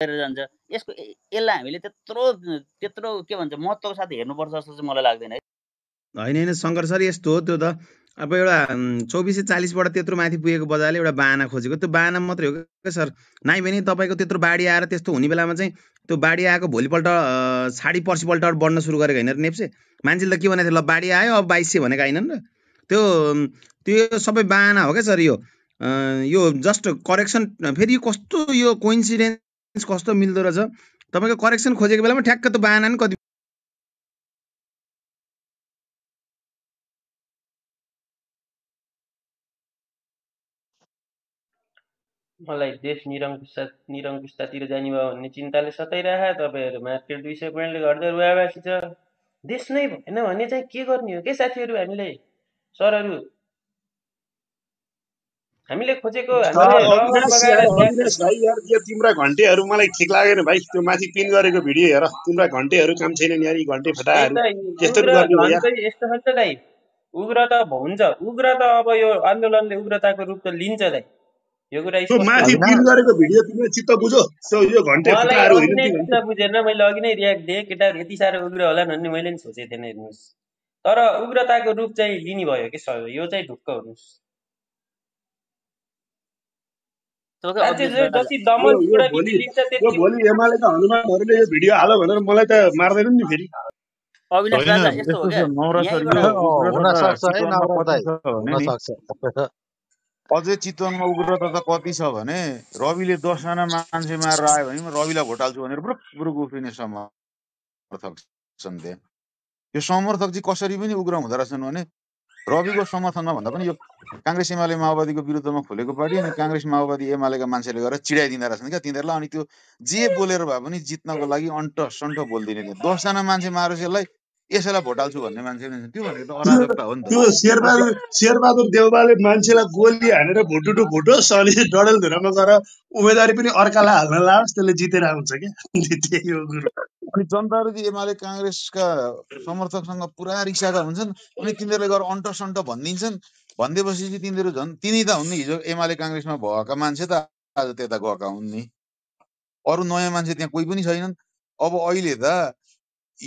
जान्छ यसको यसलाई हामीले त्यत्रो त्यत्रो के भन्छ महत्त्वको साथ हेर्नुपर्छ जस्तो चाहिँ मलाई लाग्दैन है होइन होइन शङ्कर सर यस्तो हो त्यो त अब एउटा चौबिस सय चालिसबाट त्यत्रो माथि पुगेको बजारले एउटा बाहना खोजेको त्यो बाहना मात्रै हो क्या सर नाइ भने तपाईँको त्यत्रो बाढी आएर त्यस्तो हुने बेलामा चाहिँ त्यो बाढी आएको भोलिपल्ट छाडी पर्सिपल्ट बढ्न सुरु गरेको होइन नेप्से मान्छेले त के भनेको थियो ल बाढी आयो अब बाइस सय भनेको होइनन् र त्यो त्यो सबै बाहना हो क्या सर यो यो जस्ट करेक्सन फेरि कस्तो यो कोइन्सिडेन्स कस्तो मिल्दो रहेछ तपाईँको करेक्सन खोजेको बेलामा ठ्याक्क त बाहना नि कति मलाई देश निरङ्कुशता निरङ्कुशतातिर जाने भयो भन्ने चिन्ताले छ तपाईँहरू मार्केट दुई सय पोइन्टले घट्दै रुवावासी छ देश नै भएन भने चाहिँ के गर्ने हो के साथीहरू हामीले सरहरू हामीले खोजेको तिम्रा घन्टेहरू मलाई ठिक लागेन भाइ त्यो माथि पिन गरेको भिडियो हेर तिम्रा घन्टेहरू काम छैन यहाँ घन्टे फटाहरू त्यस्तो यस्तो छ त दाइ उग्र त हुन्छ उग्र त अब यो आन्दोलनले उग्रताको रूप त लिन्छ दाइ यो कुरा माथि पिन गरेको भिडियो तिमीले चित्त बुझो यो घन्टे फटाहरू होइन बुझेन मैले अघि नै रियाक्ट दिएँ केटाहरू यति साह्रो उग्र होला भन्ने मैले नि सोचेको थिएन हेर्नुहोस् तर उग्रताको रूप चाहिँ लिने भयो कि यो चाहिँ ढुक्क हुनुहोस् भोलि अझै चितवनमा उग्रता त कति छ भने रविले दसजना मान्छे मारेर आयो भने रविलाई घोटाल्छु भनेर पुरो उफ्रिने समर्थक छन् त्यहाँ यो समर्थक चाहिँ कसरी पनि उग्र हुँदो रहेछन् भने रविको समर्थनमा भन्दा पनि यो काङ्ग्रेस एमाले माओवादीको विरुद्धमा खोलेको पार्टी अनि काङ्ग्रेस माओवादी एमालेका मान्छेले गएर चिडाइदिँदा रहेछन् क्या तिनीहरूलाई अनि त्यो जे बोलेर भए पनि जित्नको लागि अन्ट सन्ट बोलिदिने थियो दसजना मान्छे यसलाई यसैलाई भोट हाल्छु भन्ने मान्छे त्यो भनेको त अराजकता हो नि त्यो शेरबहादुर शेरबहादुर देउबाले मान्छेलाई गोली हानेर भोटुटु भोटोस् अनि डडेल धुरामा गएर उम्मेदवारी पनि अर्कालाई हाल्न लाओस् त्यसले जितेर आउँछ क्या त्यही हो गुरु अनि जनतारूपी एमाले काङ्ग्रेसका समर्थकसँग पुरा रिसाएका हुन्छन् अनि तिनीहरूले गएर अन्टसन्ट भनिदिन्छन् भनिदिएपछि चाहिँ तिनीहरू झन् तिनी त हुन् नि हिजो एमाले काङ्ग्रेसमा भएका मान्छे त आज त्यता गएका हुन् नि अरू नयाँ मान्छे त्यहाँ कोही पनि छैनन् अब अहिले त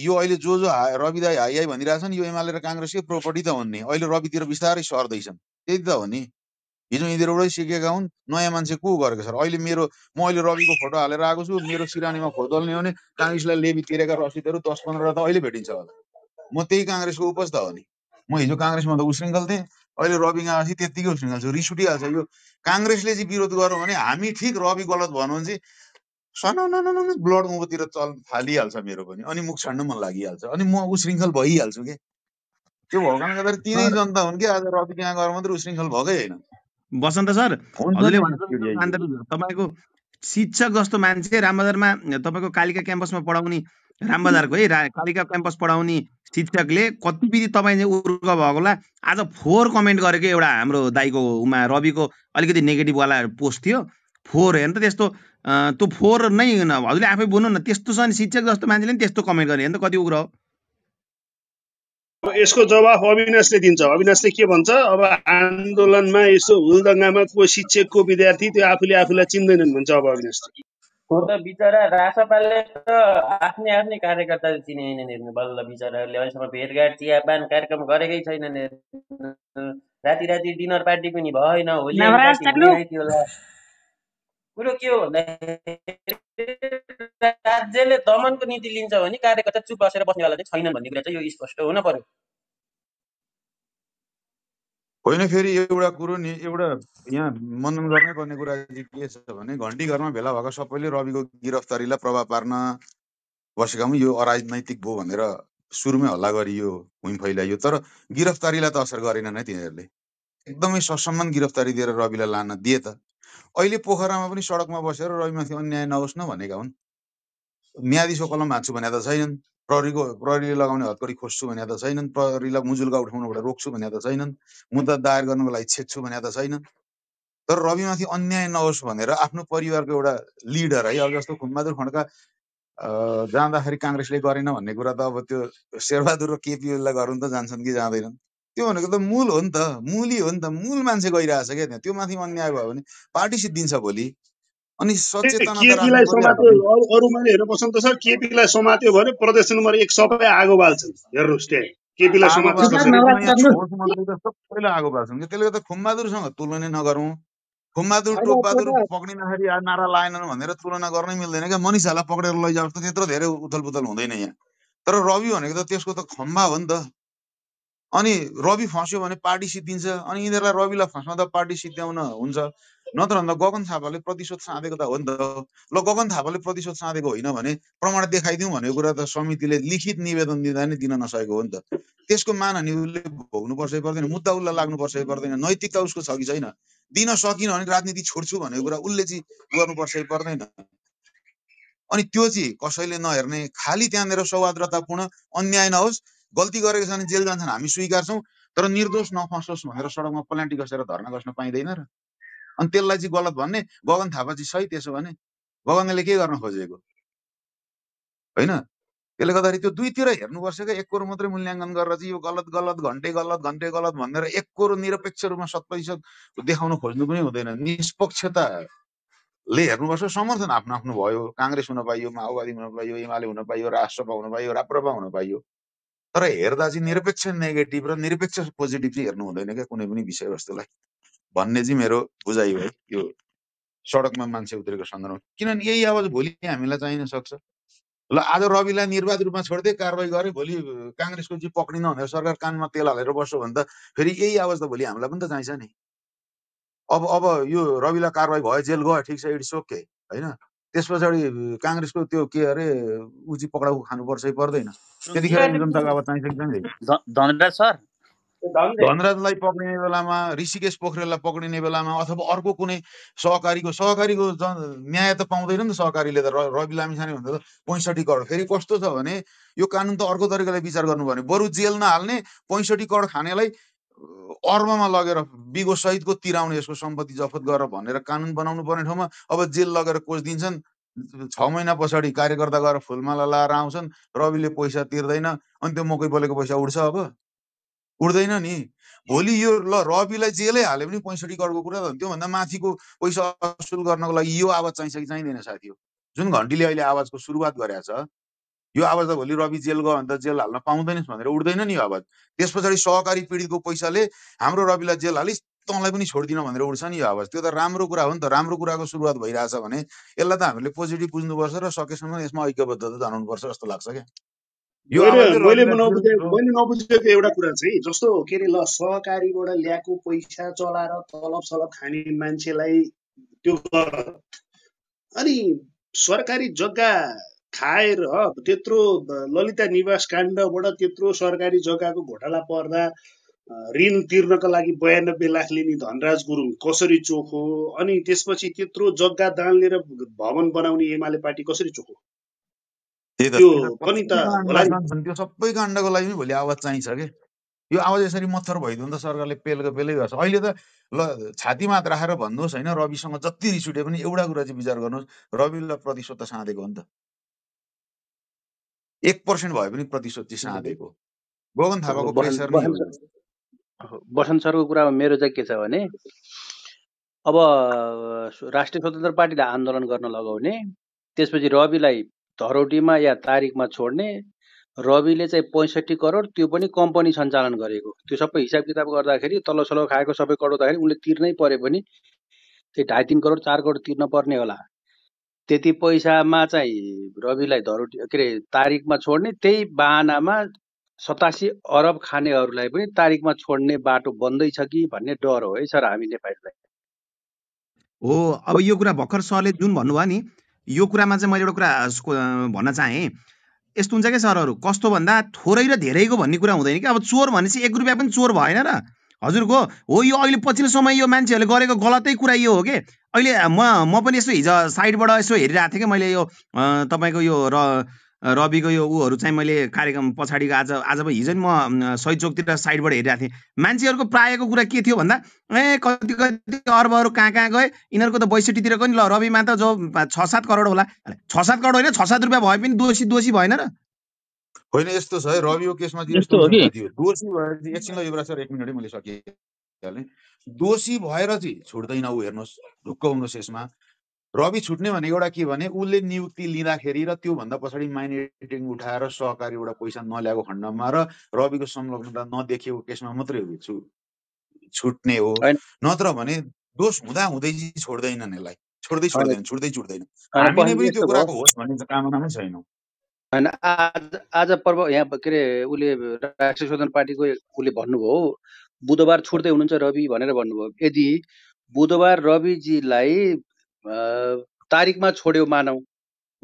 यो अहिले जो जो हा दाई हाई हाई भनिरहेछन् यो एमाले र काङ्ग्रेसकै प्रोपर्टी त हुन् नि अहिले रवितिर बिस्तारै सर्दैछन् त्यही त हो नि हिजो यिनीहरूबाटै सिकेका हुन् नयाँ मान्छे को गरेको सर अहिले मेरो म अहिले रविको फोटो हालेर आएको छु मेरो सिरानीमा खोदल्ने हो भने काङ्ग्रेसलाई लेबी तिरेका रसिदहरू दस पन्ध्रवटा त अहिले भेटिन्छ होला म त्यही काङ्ग्रेसको उपज त हो नि म हिजो काङ्ग्रेसमा त उश्रृङ्खल थिएँ अहिले रवि गएपछि त्यत्तिकै उश्रृङ्खल छु रिस उठिहाल्छ यो काङ्ग्रेसले चाहिँ विरोध गर्यो भने हामी ठिक रवि गलत भनौँ भने चाहिँ सन न ब्लड मुभतिर चल फालिहाल्छ मेरो पनि अनि मुख छाड्नु मन लागिहाल्छ अनि म उश्रृङ्खल भइहाल्छु कि त्यो भएकोले गर्दा तिनै जनता हुन् कि आज रवि त्यहाँ गएर मात्रै उश्रृङ्खल भएकै होइन बसन्त सर हजुरले तपाईँको शिक्षक जस्तो मान्छे रामबजारमा तपाईँको कालिका क्याम्पसमा पढाउने रामबजारको है कालिका क्याम्पस पढाउने शिक्षकले कति विधि तपाईँ उर्ग भएको होला आज फोहोर कमेन्ट गरेको एउटा हाम्रो दाईको उमा रविको अलिकति नेगेटिभवाला पोस्ट थियो फोहोर हेर्नु त त्यस्तो त्यो फोहोर नै हजुरले आफै बोल्नु न त्यस्तो छ नि शिक्षक जस्तो मान्छेले नि त्यस्तो कमेन्ट गर्ने हेर्नु त कति उग्र हो यसको जवाफ अविनाशले दिन्छ अविनाशले के भन्छ अब आन्दोलनमा यसो हुलदङ्गामा को शिक्षकको विद्यार्थी त्यो आफूले आफूलाई चिन्दैनन् भन्छ अब अविनाशले हो त बिचरा रासपालले त आफ्नै आफ्नै कार्यकर्ताले चिनेन हेर्नु बल्ल बिचराहरूले अहिलेसम्म भेटघाट चियापान कार्यक्रम गरेकै छैन राति राति डिनर पार्टी पनि भएन होली कुरो के हो भन्दाखेरि राज्यले दमनको नीति लिन्छ भने कार्यकर्ता चुप बसेर बस्नेवाला चाहिँ छैनन् भन्ने कुरा चाहिँ यो स्पष्ट हुन पर्यो होइन फेरि एउटा कुरो नि एउटा यहाँ मनन गर्नै पर्ने कुरा के छ भने घन्टी घरमा भेला भएको सबैले रविको गिरफ्तारीलाई प्रभाव पार्न बसेका हौँ यो अराजनैतिक भयो भनेर सुरुमै हल्ला गरियो हुइम फैलाइयो तर गिरफ्तारीलाई त असर गरेन नै तिनीहरूले एकदमै ससम्मान गिरफ्तारी दिएर रविलाई लान दिए त अहिले पोखरामा पनि सडकमा बसेर रविमाथि अन्याय नहोस् न भनेका हुन् म्यादिसको कलम हान्छु भने त छैनन् प्रहरीको प्रहरीले लगाउने हतकडी खोज्छु भने त छैनन् प्रहरीलाई मुजुल्का उठाउनुबाट रोक्छु भने त छैनन् मुद्दा दायर गर्नुको लागि छेक्छु भने त छैनन् तर रविमाथि अन्याय नहोस् भनेर आफ्नो परिवारको एउटा लिडर है अब जस्तो खुमबहादुर खड्का जाँदाखेरि काङ्ग्रेसले गरेन भन्ने कुरा त अब त्यो शेरबहादुर र केपीलाई गरौँ त जान्छन् कि जाँदैनन् त्यो भनेको त मूल हो नि त मूली हो नि त मूल मान्छे गइरहेछ क्या त्यो माथि अन्याय भयो भने पार्टी दिन्छ भोलि अनि अरू सर केपीलाई समात्यो भने प्रदेश नम्बर एक सबै आगो बाल्छन् हेर्नुहोस् आगो बाल्छन् त्यसले गर्दा तुलना नगरौँ खुम्बादुर टोपबहादुर पक्रिँदाखेरि नारा लाएनन् भनेर तुलना गर्नै मिल्दैन क्या मनिषालाई पक्रेर लैजाओस् त त्यत्रो धेरै उथल पुथल हुँदैन यहाँ तर रवि भनेको त त्यसको त खम्बा हो नि त अनि रवि फस्यो भने पार्टी सिद्धिन्छ अनि यिनीहरूलाई रविलाई त पार्टी सिद्ध्याउन हुन्छ नत्र भन्दा गगन थापाले प्रतिशोध साँधेको त हो नि त ल गगन थापाले प्रतिशोध साँधेको होइन भने प्रमाण देखाइदिउँ भन्ने कुरा त समितिले लिखित निवेदन दिँदा नै दिन नसकेको हो नि त त्यसको मान अनि उसले भोग्नुपर्छ कि पर्दैन मुद्दा उसलाई लाग्नुपर्छ कि पर्दैन नैतिकता उसको छ कि छैन दिन सकिन भने राजनीति छोड्छु भन्ने कुरा उसले चाहिँ गर्नुपर्छ कि पर्दैन अनि त्यो चाहिँ कसैले नहेर्ने खालि त्यहाँनिर सौहार्दतापूर्ण अन्याय नहोस् गल्ती गरेको छ भने जेल जान्छन् हामी स्वीकार्छौँ तर निर्दोष नफसोस् भनेर सडकमा पलान्टी गसेर धर्ना गर्न पाइँदैन र अनि त्यसलाई चाहिँ गलत भन्ने गगन थापा चाहिँ सही त्यसो भने गगनले के गर्न खोजेको होइन त्यसले गर्दाखेरि त्यो दुईतिर हेर्नुपर्छ क्या एकरो मात्रै मूल्याङ्कन गरेर चाहिँ यो गलत गलत घन्टे गलत घन्टे गलत भनेर एक करोड निरपेक्ष रूपमा शत प्रतिशत देखाउन खोज्नु पनि हुँदैन निष्पक्षताले हेर्नुपर्छ समर्थन आफ्नो आफ्नो भयो काङ्ग्रेस हुन पाइयो माओवादी हुन पाइयो एमाले हुन पाइयो राष्ट्रपा हुन पाइयो राप्रपा हुन पाइयो तर हेर्दा चाहिँ निरपेक्ष नेगेटिभ र निरपेक्ष पोजिटिभ चाहिँ हेर्नु हुँदैन क्या कुनै पनि विषयवस्तुलाई भन्ने चाहिँ मेरो बुझाइ भयो यो सडकमा मान्छे उत्रेको सन्दर्भमा किनभने यही आवाज भोलि हामीलाई चाहिन सक्छ ल आज रविलाई निर्वाध रूपमा छोडिदिए कारवाही गरे भोलि काङ्ग्रेसको चाहिँ पक्रिन भनेर सरकार कानमा तेल हालेर बस्यो भने त फेरि यही आवाज त भोलि हामीलाई पनि त चाहिन्छ नि अब अब यो रविलाई कारवाही भयो जेल गयो ठिक छ इट्स ओके होइन त्यस पछाडि काङ्ग्रेसको त्यो के अरे उजी पक्राउ खानुपर्छ पर्दैन त्यतिखेर जनताको अब चाहिन्छ धनराज सर धनराजलाई पक्रिने बेलामा ऋषिकेश पोखरेललाई पक्रिने बेलामा अथवा अर्को कुनै सहकारीको सहकारीको जन न्याय त पाउँदैन नि त सहकारीले त रवि लामिछाने भन्दा त पैँसठी करोड फेरि कस्तो छ भने यो कानुन त अर्को तरिकाले विचार गर्नु भने बरु जेल नहाल्ने पैँसठी करोड खानेलाई अर्ममा लगेर बिगो सहितको तिराउने यसको सम्पत्ति जफत गरेर भनेर कानुन बनाउनु पर्ने ठाउँमा अब जेल लगेर कोच दिन्छन् छ महिना पछाडि कार्यकर्ता गएर फुलमाला लाएर आउँछन् रविले पैसा तिर्दैन अनि त्यो मकै बोलेको पैसा उड्छ अब उड्दैन नि भोलि यो ल रविलाई जेलै हाल्यो भने पैँसठी करोडको कुरा त त्योभन्दा माथिको पैसा असुल गर्नको लागि यो आवाज चाहिन्छ कि चाहिँदैन साथी जुन घन्टीले अहिले आवाजको सुरुवात गरेछ छ यो आवाज त भोलि रवि जेल गयो भने त जेल हाल्न पाउँदैनस् भनेर उठ्दैन नि यो आवाज त्यस पछाडि सहकारी पीडितको पैसाले हाम्रो रविलाई जेल हालिस् तँलाई पनि छोडिदिन भनेर उठ्छ नि यो आवाज त्यो त राम्रो कुरा हो नि त राम्रो कुराको सुरुवात भइरहेछ भने यसलाई त हामीले पोजिटिभ बुझ्नुपर्छ र सकेसम्म यसमा ऐक्यबद्धता जनाउनुपर्छ जस्तो लाग्छ क्या यो मैले नबुझेको एउटा कुरा चाहिँ जस्तो के अरे ल सहकारीबाट ल्याएको पैसा चलाएर तलब सलब खाने मान्छेलाई त्यो अनि सरकारी जग्गा खाएर त्यत्रो ललिता निवास काण्डबाट त्यत्रो सरकारी जग्गाको घोटाला पर्दा ऋण तिर्नको लागि बयानब्बे लाख लिने धनराज गुरुङ कसरी चोखो अनि त्यसपछि त्यत्रो जग्गा दान लिएर भवन बनाउने एमाले पार्टी कसरी चोखो त्यो पनि त त्यो सबै काण्डको लागि पनि भोलि आवाज चाहिन्छ कि यो आवाज यसरी मच्छर भइदियो भने त सरकारले पेलको पेलै गर्छ अहिले त ल छाती राखेर भन्नुहोस् होइन रविसँग जति रिस उठे पनि एउटा कुरा चाहिँ विचार गर्नुहोस् रविलाई प्रतिशोध त साँधेको हो नि त एक पर्सेन्ट भए पनि प्रतिशोध चाहिँ साँधेको थापाको प्रेसर बसन्त सरको कुरामा मेरो चाहिँ के छ भने अब राष्ट्रिय स्वतन्त्र पार्टीले आन्दोलन गर्न लगाउने त्यसपछि रविलाई धरोटीमा या तारिकमा छोड्ने रविले चाहिँ पैँसठी करोड त्यो पनि कम्पनी सञ्चालन गरेको त्यो सबै हिसाब किताब गर्दाखेरि तल्लो सलो खाएको सबै कटाउँदाखेरि उसले तिर्नै परे पनि त्यही ढाई तिन करोड चार करोड तिर्न पर्ने होला त्यति पैसामा चाहिँ रविलाई धरोटी के अरे तारिकमा छोड्ने त्यही बाहनामा सतासी अरब खानेहरूलाई पनि तारिकमा छोड्ने बाटो बन्दैछ कि भन्ने डर हो है सर हामी नेपालीलाई हो अब यो कुरा भर्खर सरले जुन भन्नुभयो नि यो कुरामा चाहिँ मैले एउटा कुरा भन्न चाहेँ यस्तो हुन्छ क्या सरहरू कस्तो भन्दा थोरै र धेरैको भन्ने कुरा हुँदैन कि अब चोर भनेपछि एक रुपियाँ पनि चोर भएन र हजुरको हो यो अहिले पछिल्लो समय यो मान्छेहरूले गरेको गलतै कुरा यो हो कि अहिले म म पनि यसो हिजो साइडबाट यसो हेरिरहेको थिएँ कि मैले यो तपाईँको यो र रविको यो ऊहरू चाहिँ मैले कार्यक्रम पछाडिको आज आज हिजो नि म सही चोकतिर साइडबाट हेरिरहेको थिएँ मान्छेहरूको प्रायःको कुरा के थियो भन्दा ए कति कति अर्बहरू कहाँ कहाँ गए यिनीहरूको त बैसठीतिर गयो नि ल रविमा त जो छ सात करोड होला छ सात करोड होइन छ सात रुपियाँ भए पनि दोषी दोषी भएन र होइन यस्तो छ है रविको केसमा दोषी भएर चाहिँ एकछिन युवराज सर एक मिनटै मैले सकिहालेँ दोषी भएर चाहिँ छुट्दैन ऊ हेर्नुहोस् ढुक्क हुनुहोस् यसमा रवि छुट्ने भनेको एउटा के भने उसले नियुक्ति लिँदाखेरि र त्योभन्दा पछाडि माइनेटिङ उठाएर सहकारी एउटा पैसा नल्याएको खण्डमा र रविको संलग्नता नदेखिएको केसमा मात्रै छु छुट्ने हो नत्र भने दोष हुँदा हुँदै छोड्दैनन् यसलाई छोड्दै छोड्दैन छुट्दै छुट्दैन हामीले पनि त्यो कुराको होस् भन्ने कामना नै छैनौँ होइन आज आज पर्व यहाँ के अरे उसले राष्ट्रिय स्वतन्त्र पार्टीको उसले भन्नुभयो बुधबार छुट्दै हुनुहुन्छ रवि भनेर भन्नुभयो यदि बुधबार रविजीलाई तारिकमा छोड्यो मानौ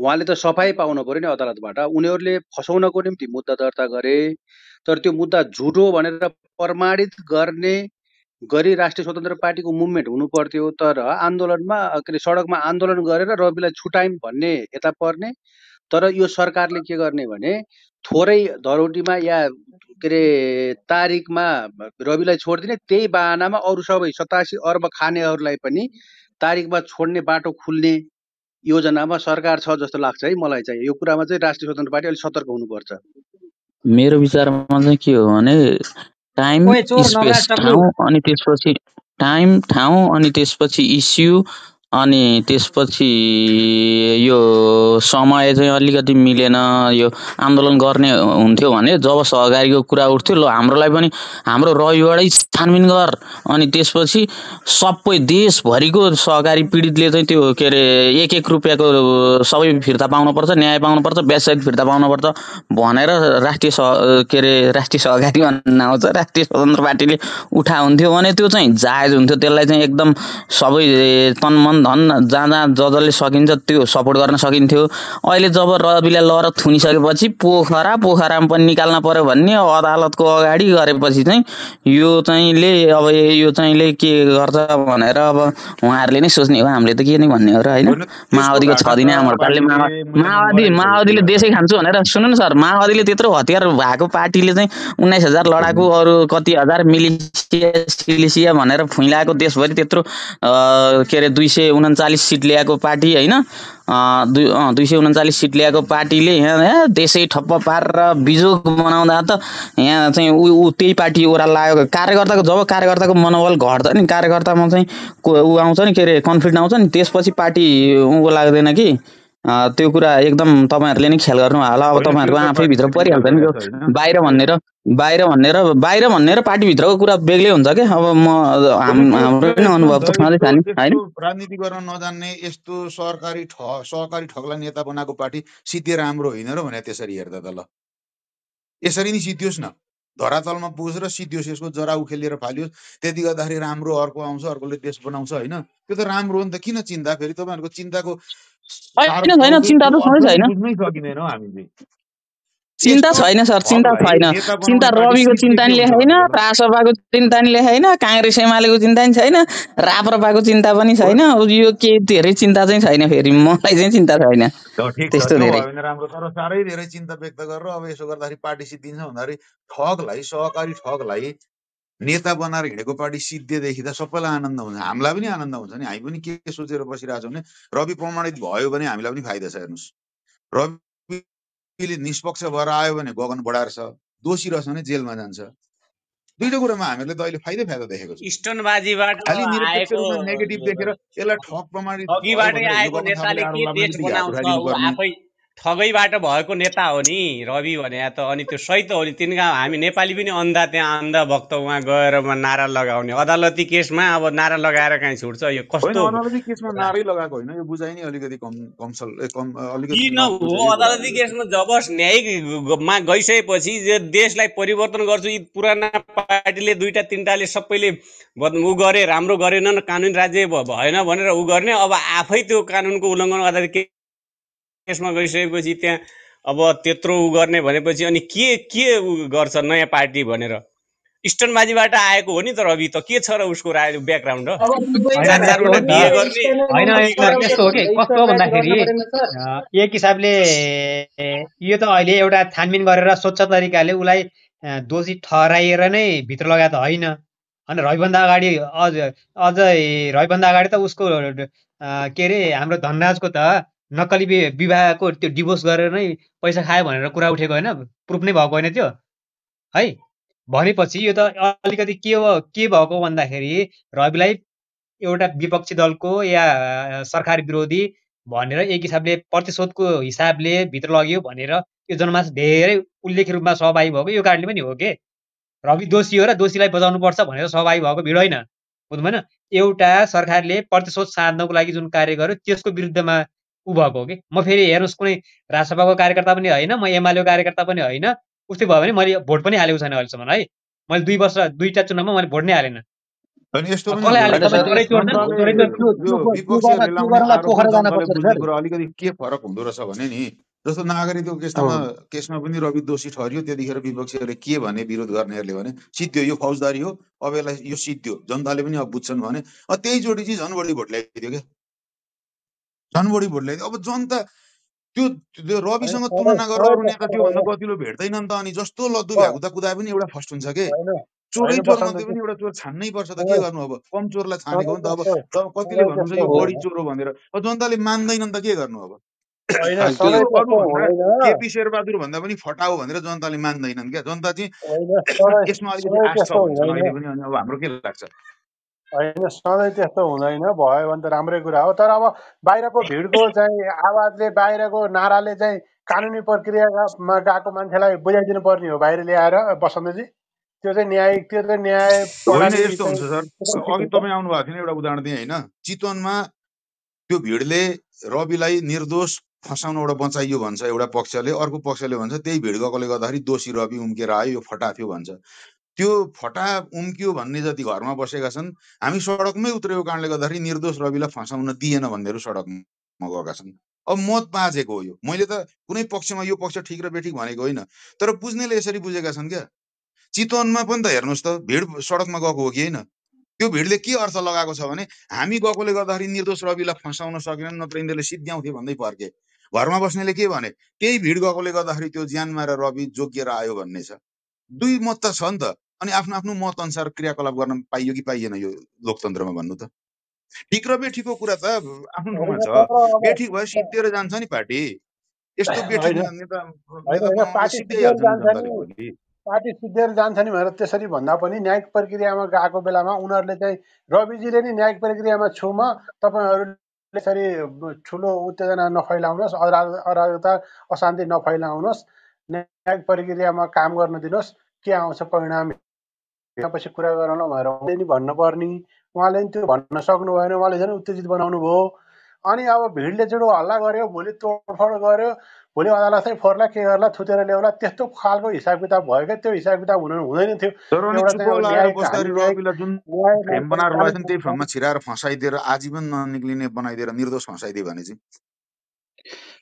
उहाँले त सफाई पाउनु पऱ्यो नि अदालतबाट उनीहरूले फसाउनको निम्ति मुद्दा दर्ता गरे तर त्यो मुद्दा झुटो भनेर प्रमाणित गर्ने गरी राष्ट्रिय स्वतन्त्र पार्टीको मुभमेन्ट हुनु पर्थ्यो तर आन्दोलनमा के अरे सडकमा आन्दोलन गरेर रविलाई छुटायौँ भन्ने यता पर्ने तर यो सरकारले के गर्ने भने थोरै धरोटीमा या के अरे तारिकमा रविलाई छोडिदिने त्यही बाहनामा अरू सबै सतासी अर्ब खानेहरूलाई पनि तारिकमा छोड्ने बाटो खुल्ने योजनामा सरकार छ जस्तो लाग्छ है मलाई चाहिँ यो कुरामा चाहिँ राष्ट्रिय स्वतन्त्र पार्टी अलिक सतर्क हुनुपर्छ मेरो विचारमा चाहिँ के हो भने टाइम अनि त्यसपछि टाइम ठाउँ अनि त्यसपछि इस्यु अनि त्यसपछि यो समय चाहिँ अलिकति मिलेन यो आन्दोलन गर्ने हुन्थ्यो भने जब सहकारीको कुरा उठ्थ्यो ल हाम्रोलाई पनि हाम्रो रविबाटै छानबिन गर अनि त्यसपछि सबै देशभरिको सहकारी पीडितले चाहिँ त्यो के अरे एक एक रुपियाँको सबै फिर्ता पाउनुपर्छ न्याय पाउनुपर्छ व्यावसायिक फिर्ता पाउनुपर्छ भनेर राष्ट्रिय सह के अरे राष्ट्रिय सहकारी भन्न आउँछ राष्ट्रिय स्वतन्त्र पार्टीले उठा हुन्थ्यो भने त्यो चाहिँ जायज हुन्थ्यो त्यसलाई चाहिँ एकदम सबै तन्मन धन जहाँ जहाँ ज जसले सकिन्छ त्यो सपोर्ट गर्न सकिन्थ्यो अहिले जब रविलाई लर थुनिसकेपछि पोखरा पोखरामा पनि निकाल्न पर्यो भन्ने अदालतको अगाडि गरेपछि चाहिँ यो चाहिँले अब यो चाहिँले के गर्छ भनेर अब उहाँहरूले नै सोच्ने हो हामीले त के नै भन्ने हो र होइन माओवादीको छ दिन हाम्रो माओवादी माओवादीले देशै खान्छु भनेर सुन्नु न सर माओवादीले त्यत्रो हतियार भएको पार्टीले चाहिँ उन्नाइस हजार लडाएको अरू कति हजार मिलिसिया सिलिसिया भनेर फुइलाएको देशभरि त्यत्रो के अरे दुई सय उन्चालिस सिट ल्याएको पार्टी होइन दुई दुई सय उन्चालिस सिट ल्याएको पार्टीले यहाँ देशै ठप्प पारेर बिजोग बनाउँदा त यहाँ चाहिँ ऊ त्यही पार्टी ओह्रा लागेको कार्यकर्ताको जब कार्यकर्ताको मनोबल घट्छ नि कार्यकर्तामा चाहिँ ऊ आउँछ नि के अरे कन्फ्लिक्ट आउँछ नि त्यसपछि पार्टी उँभो लाग्दैन कि त्यो कुरा एकदम तपाईँहरूले नै ख्याल गर्नु होला अब तपाईँहरूको आफैभित्र परिहाल्छ नि बाहिर भनेर बाहिर भनेर बाहिर भनेर पार्टीभित्रको कुरा बेग्लै हुन्छ क्या अब म हाम्रो नै अनुभव त छँदैछ नि होइन राजनीति गर्न नजान्ने यस्तो सरकारी ठ सहकारी ठगला नेता बनाएको पार्टी सिधै राम्रो होइन र भने त्यसरी हेर्दा त ल यसरी नै सिद्धियोस् न धरातलमा पुगोस् र सिद्धियोस् यसको जरा उखेलिएर फालियोस् त्यति गर्दाखेरि राम्रो अर्को आउँछ अर्कोले देश बनाउँछ होइन त्यो त राम्रो हो नि त किन चिन्ता फेरि तपाईँहरूको चिन्ताको छैन चिन्ता त छैन हामीले चिन्ता छैन सर चिन्ता छैन चिन्ता रविको चिन्ता नि लेखाइन राजसभाको चिन्ता नि लेखाइन काङ्ग्रेस एमालेको चिन्ता नि छैन राप्रपाको चिन्ता पनि छैन यो के धेरै चिन्ता चाहिँ छैन फेरि मलाई चाहिँ चिन्ता छैन त्यस्तो धेरै राम्रो तर साह्रै धेरै चिन्ता व्यक्त गरेर अब यसो गर्दाखेरि पार्टी सिद्धिन्छ भन्दाखेरि ठगलाई सहकारी ठगलाई नेता बनाएर हिँडेको पार्टी सिद्धे त सबैलाई आनन्द हुन्छ हामीलाई पनि आनन्द हुन्छ नि हामी पनि के सोचेर बसिरहेको छौँ भने रवि प्रमाणित भयो भने हामीलाई पनि फाइदा छ हेर्नुहोस् रविले निष्पक्ष भएर आयो भने गगन बढाएर छ दोषी रहेछ भने जेलमा जान्छ दुइटै कुरामा हामीहरूले त अहिले फाइदै फाइदा देखेको छ स्टनबाजीबाट नेगेटिभ देखेर यसलाई ठक प्रमाणित ठगैबाट भएको नेता हो नि रवि भने त अनि त्यो सही त हो नि गाउँ हामी नेपाली पनि अन्धा त्यहाँ अन्धा भक्त उहाँ गएर नारा लगाउने अदालती केसमा अब नारा लगाएर कहीँ छुट्छ यो कस्तो अदालती केसमा नारै लगाएको होइन यो बुझाइ नै अलिकति कम कमसल कम अलिकति हो अदालती केसमा जब न्यायिकमा गइसकेपछि यो देशलाई परिवर्तन गर्छु यी पुराना पार्टीले दुईवटा तिनवटाले सबैले ऊ गरे राम्रो गरेन कानुन राज्य भएन भनेर ऊ गर्ने अब आफै त्यो कानुनको उल्लङ्घन अदालती त्यसमा गइसकेपछि त्यहाँ अब त्यत्रो उ गर्ने भनेपछि अनि के के उ गर्छ नयाँ पार्टी भनेर इस्टर्नबाजीबाट आएको हो नि त रवि त के छ र उसको राय ब्याकग्राउन्ड कस्तो भन्दाखेरि एक हिसाबले यो त अहिले एउटा छानबिन गरेर स्वच्छ तरिकाले उसलाई दोषी ठहराएर नै भित्र लगाए त होइन अनि रविभन्दा अगाडि अझ अझ रविभन्दा अगाडि त उसको के अरे हाम्रो धनराजको त नक्कली विवाहको त्यो डिभोर्स गरेर नै पैसा खायो भनेर कुरा उठेको होइन प्रुफ नै भएको होइन त्यो है भनेपछि यो त अलिकति के हो के भएको भन्दाखेरि रविलाई एउटा विपक्षी दलको या सरकार विरोधी भनेर एक हिसाबले प्रतिशोधको हिसाबले भित्र लग्यो भनेर यो जनमास धेरै उल्लेख्य रूपमा सहभागी भएको यो कारणले पनि हो के रवि दोषी हो र दोषीलाई बजाउनु पर्छ भनेर सहभागी भएको भिड होइन बुझ्नु भएन एउटा सरकारले प्रतिशोध साध्नको लागि जुन कार्य गर्यो त्यसको विरुद्धमा ऊ भएको हो कि म फेरि हेर्नुहोस् कुनै राजसभाको कार्यकर्ता पनि होइन म एमआलएको कार्यकर्ता पनि होइन उस्तै भयो भने मैले भोट पनि हालेको छैन अहिलेसम्म है मैले दुई वर्ष दुईवटा चुनावमा मैले भोट नै हालेन अलिकति के फरक हुँदो रहेछ भने नि जस्तो नागरिकको केसमा केसमा पनि रवि दोषी ठहरियो त्यतिखेर विपक्षीहरूले के भने विरोध गर्नेहरूले भने सिद्धियो यो फौजदारी हो अब यसलाई यो सिद्धियो जनताले पनि अब बुझ्छन् भने त्यही जोडी चाहिँ झन् बढी भोट ल्याइदियो क्या धनबडी भोट ल्याइदियो अब जनता त्यो त्यो रविसँग तुलना गरेर अरू त्यो भन्दा गतिलो भेट्दैन नि त अनि जस्तो लद्दु भ्याकुदा कुदा पनि एउटा फर्स्ट हुन्छ के चोरै चोर मध्ये पनि एउटा चोर छान्नै पर्छ त के गर्नु अब कम चोरलाई छानेको नि त अब कतिले भन्नुहुन्छ यो बढी चोर हो भनेर अब जनताले मान्दैनन् त के गर्नु अब केपी शेरबहादुर भन्दा पनि फटाओ भनेर जनताले मान्दैनन् क्या जनता चाहिँ यसमा अलिकति आस्था हुन्छ अहिले पनि अनि अब हाम्रो के लाग्छ होइन सधैँ त्यस्तो हुँदैन भयो भने त राम्रै कुरा हो तर अब बाहिरको भिडको चाहिँ आवाजले बाहिरको नाराले चाहिँ कानुनी प्रक्रियामा गएको मान्छेलाई बुझाइदिनु पर्ने हो बाहिर ल्याएर बसन्तजी त्यो चाहिँ न्यायिक त्यो चाहिँ न्याय यस्तो हुन्छ सर अघि तपाईँ आउनु भएको थियो एउटा उदाहरण दिएँ होइन चितवनमा त्यो भिडले रविलाई निर्दोष फसाउनबाट बचाइयो भन्छ एउटा पक्षले अर्को पक्षले भन्छ त्यही भिड गएकोले गर्दाखेरि दोषी रवि उम्केर आयो यो फटा थियो भन्छ त्यो फटा उम्कियो भन्ने जति घरमा बसेका छन् हामी सडकमै उत्रेको कारणले गर्दाखेरि निर्दोष रविलाई फँसाउन दिएन भन्नेहरू सडकमा गएका छन् अब मत बाँचेको हो यो मैले त कुनै पक्षमा यो पक्ष ठिक र बेठिक भनेको होइन तर बुझ्नेले यसरी बुझेका छन् क्या चितवनमा पनि त हेर्नुहोस् त भिड सडकमा गएको हो कि होइन त्यो भिडले के अर्थ लगाएको छ भने हामी गएकोले गर्दाखेरि निर्दोष रविलाई फँसाउन सकेनन् नत्र यिनीहरूले सिद्ध्याउँथे भन्दै फर्के घरमा बस्नेले के भने त्यही भिड गएकोले गर्दाखेरि त्यो ज्यानमा र रवि जोगिएर आयो भन्ने छ दुई मत त छ नि त अनि आफ्नो आफ्नो मत अनुसार क्रियाकलाप गर्न पाइयो कि पाइएन यो लोकतन्त्रमा भन्नु त ठिक र बेठीको कुरा त आफ्नो ठाउँमा छ बेठी भयो सिद्धिएर जान्छ नि पार्टी यस्तो पार्टी सिद्धिएर जान्छ नि भनेर त्यसरी भन्दा पनि न्यायिक प्रक्रियामा गएको बेलामा उनीहरूले चाहिँ रविजीले नि न्यायिक प्रक्रियामा छेउमा तपाईँहरू यसरी ठुलो उत्तेजना नफैलाउनुहोस् अरा अराजकता अशान्ति नफैलाउनुहोस् न्यायिक प्रक्रियामा काम गर्न दिनुहोस् के आउँछ परिणाम पछि कुरा गरौँ भनेर उहाँले नि भन्नुपर्ने उहाँले नि त्यो भन्न सक्नु भएन उहाँले झन् उत्तेजित बनाउनु भयो अनि अब भिडले जेडो हल्ला गर्यो भोलि तोडफोड गर्यो भोलि अदालत चाहिँ फोर्ला के गर्ला थुतेर ल्याउला त्यस्तो खालको हिसाब किताब भयो क्या त्यो हिसाब किताब हुनु हुँदैन थियो छिराएर फसाइदिएर आजीवन ननिक्लिने बनाइदिएर निर्दोष फसाइदियो भने चाहिँ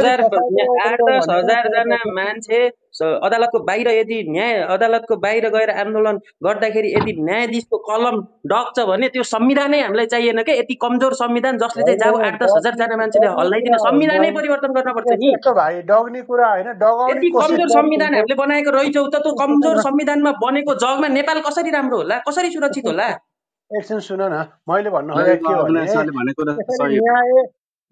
हजार आठ दस हजारजना मान्छे अदालतको बाहिर यदि न्याय अदालतको बाहिर गएर आन्दोलन गर्दाखेरि यदि न्यायाधीशको कलम डग्छ भने त्यो संविधानै हामीलाई चाहिएन क्या यति कमजोर संविधान जसले चाहिँ जाऊ आठ दस हजारजना मान्छेले हल्लाइदिन संविधानै परिवर्तन गर्नुपर्छ नि यति कमजोर संविधान हामीले बनाएको रहेछौ त त्यो कमजोर संविधानमा बनेको जगमा नेपाल कसरी राम्रो होला कसरी सुरक्षित होला एकछिन सुन न मैले भन्नु न्याय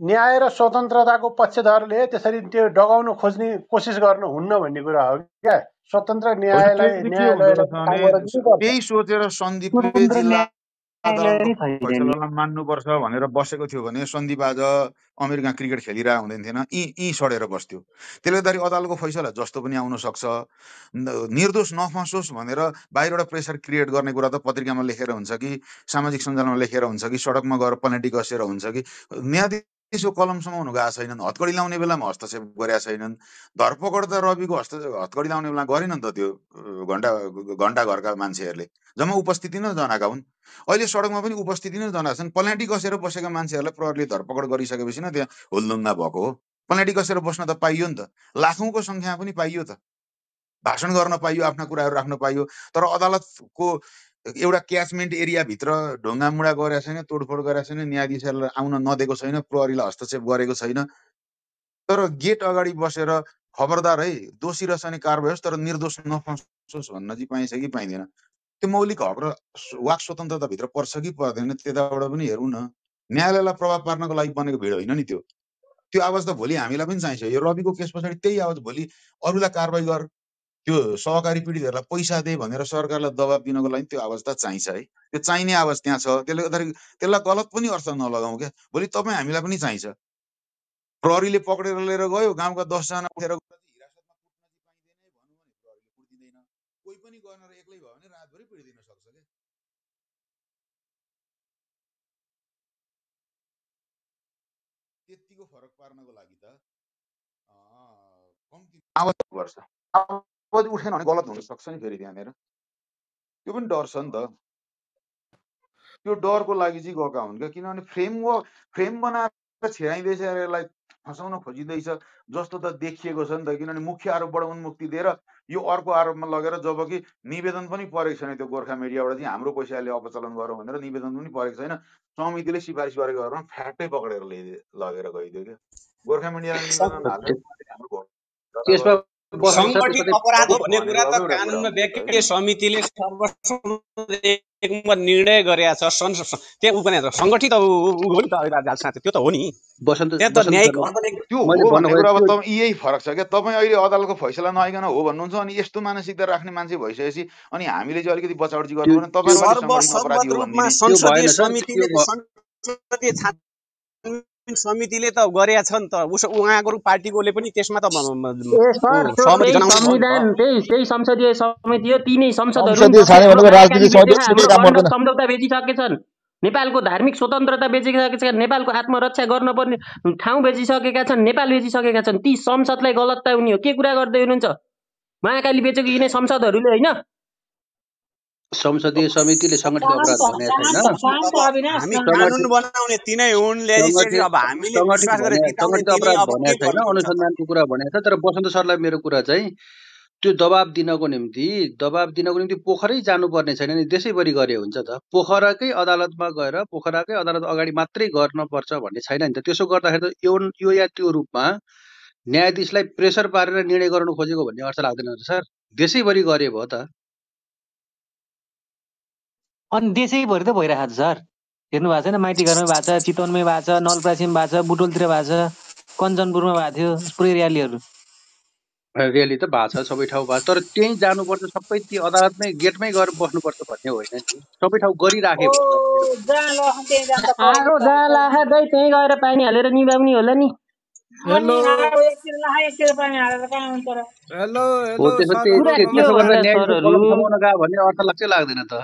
न्याय र स्वतन्त्रताको पक्षधरले त्यसरी त्यो डगाउन खोज्ने कोसिस गर्नु हुन्न भन्ने कुरा हो क्या स्वतन्त्र न्यायलाई त्यही सोचेर मान्नुपर्छ भनेर बसेको थियो भने सन्दीप आज अमेरिका क्रिकेट खेलिरहेको हुँदैन थिएन यी यी सडेर बस्थ्यो त्यसले गर्दाखेरि अदालतको फैसला जस्तो पनि आउन सक्छ निर्दोष नफसोस् भनेर बाहिरबाट प्रेसर क्रिएट गर्ने कुरा त पत्रिकामा लेखेर हुन्छ कि सामाजिक सञ्जालमा लेखेर हुन्छ कि सडकमा गएर पलेटी कसेर हुन्छ कि न्याय त्यसो कलमसम्म हुनु गएको छैनन् हतकडी लाउने बेलामा हस्तक्षेप गरेका छैनन् धरपकड त रविको हस्त हतकडी लाउने बेला गरेन नि त त्यो घन्टा घन्टा घरका मान्छेहरूले जम्मा उपस्थिति नै जनाएका हुन् अहिले सडकमा पनि उपस्थिति नै जनाएका छन् पलाटी कसेर बसेका मान्छेहरूलाई प्रहरीले धरपकड गरिसकेपछि नै त्यहाँ हुलदुङ्गा भएको हो पलाटी कसेर बस्न त पाइयो नि त लाखौँको सङ्ख्यामा पनि पाइयो त भाषण गर्न पाइयो आफ्ना कुराहरू राख्न पाइयो तर अदालतको एउटा क्याचमेन्ट एरियाभित्र ढुङ्गामुढा गरेका छैन तोडफोड गरेका छैन न्यायाधीशहरूलाई आउन नदिएको छैन प्रहरीलाई हस्तक्षेप गरेको छैन तर गेट अगाडि बसेर खबरदार है दोषी रहेछ नि कारवाही होस् तर निर्दोष नफसोस् भन्न चाहिँ पाइन्छ कि पाइँदैन त्यो मौलिक हक र वाक स्वतन्त्रताभित्र पर्छ कि पर्दैन त्यताबाट पनि हेरौँ न न्यायालयलाई प्रभाव पार्नको लागि बनेको भिड होइन नि त्यो त्यो आवाज त भोलि हामीलाई पनि चाहिन्छ यो रविको केस पछाडि त्यही आवाज भोलि अरूलाई कारवाही गर त्यो सहकारी पीडितहरूलाई पैसा दे भनेर सरकारलाई दबाब दिनको लागि त्यो आवाज त चाहिन्छ है त्यो चाहिने आवाज त्यहाँ छ त्यसले गर्दाखेरि त्यसलाई गलत पनि अर्थ नलगाऊ क्या भोलि तपाईँ हामीलाई पनि चाहिन्छ प्रहरीले पक्रेर लिएर गयो गाउँका दसजना उठेर कोही पनि गभर्नर एक्लै भयो भने रातभरि पिडिदिन सक्छ क्या त्यतिको फरक पार्नको लागि त कम्ती आवाज पर्छ आवाज उठेन भने गलत हुनसक्छ नि फेरि त्यहाँनिर त्यो पनि डर छ नि त त्यो डरको लागि चाहिँ गएका हुन् क्या किनभने फ्रेमवर्क फ्रेम बनाएर छिराइँदैछ यसलाई फसाउन खोजिँदैछ जस्तो त देखिएको छ नि त किनभने मुख्य आरोपबाट उन्मुक्ति दिएर यो अर्को आरोपमा लगेर जब कि निवेदन पनि परेको छैन त्यो गोर्खा मिडियाबाट चाहिँ हाम्रो पैसाले अपचलन गरौँ भनेर निवेदन पनि परेको छैन समितिले सिफारिस गरेको घरमा फ्याटै पक्रेर लगेर गइदियो क्या गोर्खा मिडिया समितिले निर्णय गरेका छ सङ्गठित त्यो त हो यही फरक छ क्या तपाईँ अहिले अदालतको फैसला नआइकन हो भन्नुहुन्छ अनि यस्तो मानसिकता राख्ने मान्छे भइसकेपछि अनि हामीले चाहिँ अलिकति बचाउटी गर्नु समितिले त गरेका छन् त उहाँको पार्टीकोले पनि त्यसमा त संविधान त्यही त्यही संसदीय समिति हो तिनै संसदहरू सम्झौता बेचिसकेछन् नेपालको धार्मिक स्वतन्त्रता बेचिसकेका छन् नेपालको आत्मरक्षा गर्नुपर्ने ठाउँ बेचिसकेका छन् नेपाल बेचिसकेका छन् ती संसदलाई गलत उनी हो के कुरा गर्दै हुनुहुन्छ महाकाली बेचेको यिनै संसदहरूले होइन संसदीय समितिले सङ्गठित अपराध भनेको छैन अनुसन्धानको कुरा भनेको छ तर बसन्त सरलाई मेरो कुरा चाहिँ त्यो दबाब दिनको निम्ति दबाब दिनको निम्ति पोखरै जानुपर्ने छैन नि देशैभरि गरे हुन्छ त पोखराकै अदालतमा गएर पोखराकै अदालत अगाडि मात्रै गर्नुपर्छ भन्ने छैन नि त त्यसो गर्दाखेरि त यो यो या त्यो रूपमा न्यायाधीशलाई प्रेसर पारेर निर्णय गर्नु खोजेको भन्ने अर्थ लाग्दैन सर देशैभरि गरे भयो त अनि देशैभरि त भइरहेको छ सर हेर्नु भएको छैन माइती घरमा भएको छ चितवनमै भएको छ नलप्रासीमा भएको छ बुटोलतिर भएको छ कञ्चनपुरमा भएको थियो पुरै र्यालीहरू र्याली त भएको छ सबै ठाउँ भएको तर त्यही जानुपर्छ सबै त्यो अदालतमै गेटमै गएर बस्नुपर्छ भन्ने होइन सबै ठाउँ गरिराखेको त्यहीँ गएर पानी हालेर निभाउने होला नि लाग्दैन त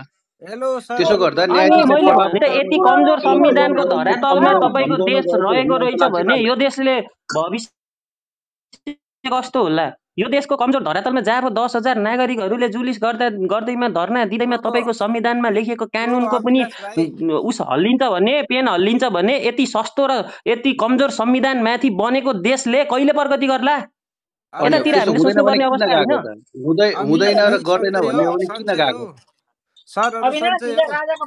त्यसो गर्दा यति कमजोर संविधानको धरातलमा तपाईँको देश रहेको रहेछ भने यो देशले भविष्य कस्तो होला यो देशको कमजोर धरातलमा जहाँ दस हजार नागरिकहरूले जुलिस गर्दा गर्दैमा धर्ना दिँदैमा तपाईँको संविधानमा लेखिएको कानुनको पनि उस हल्लिन्छ भने पेन हल्लिन्छ भने यति सस्तो र यति कमजोर संविधानमाथि बनेको देशले कहिले प्रगति गर्ला यतातिर हामीले सोच्नुपर्ने अवस्था होइन हुँदैन र गर्दैन भन्ने किन गएको अनि हिजो राजाको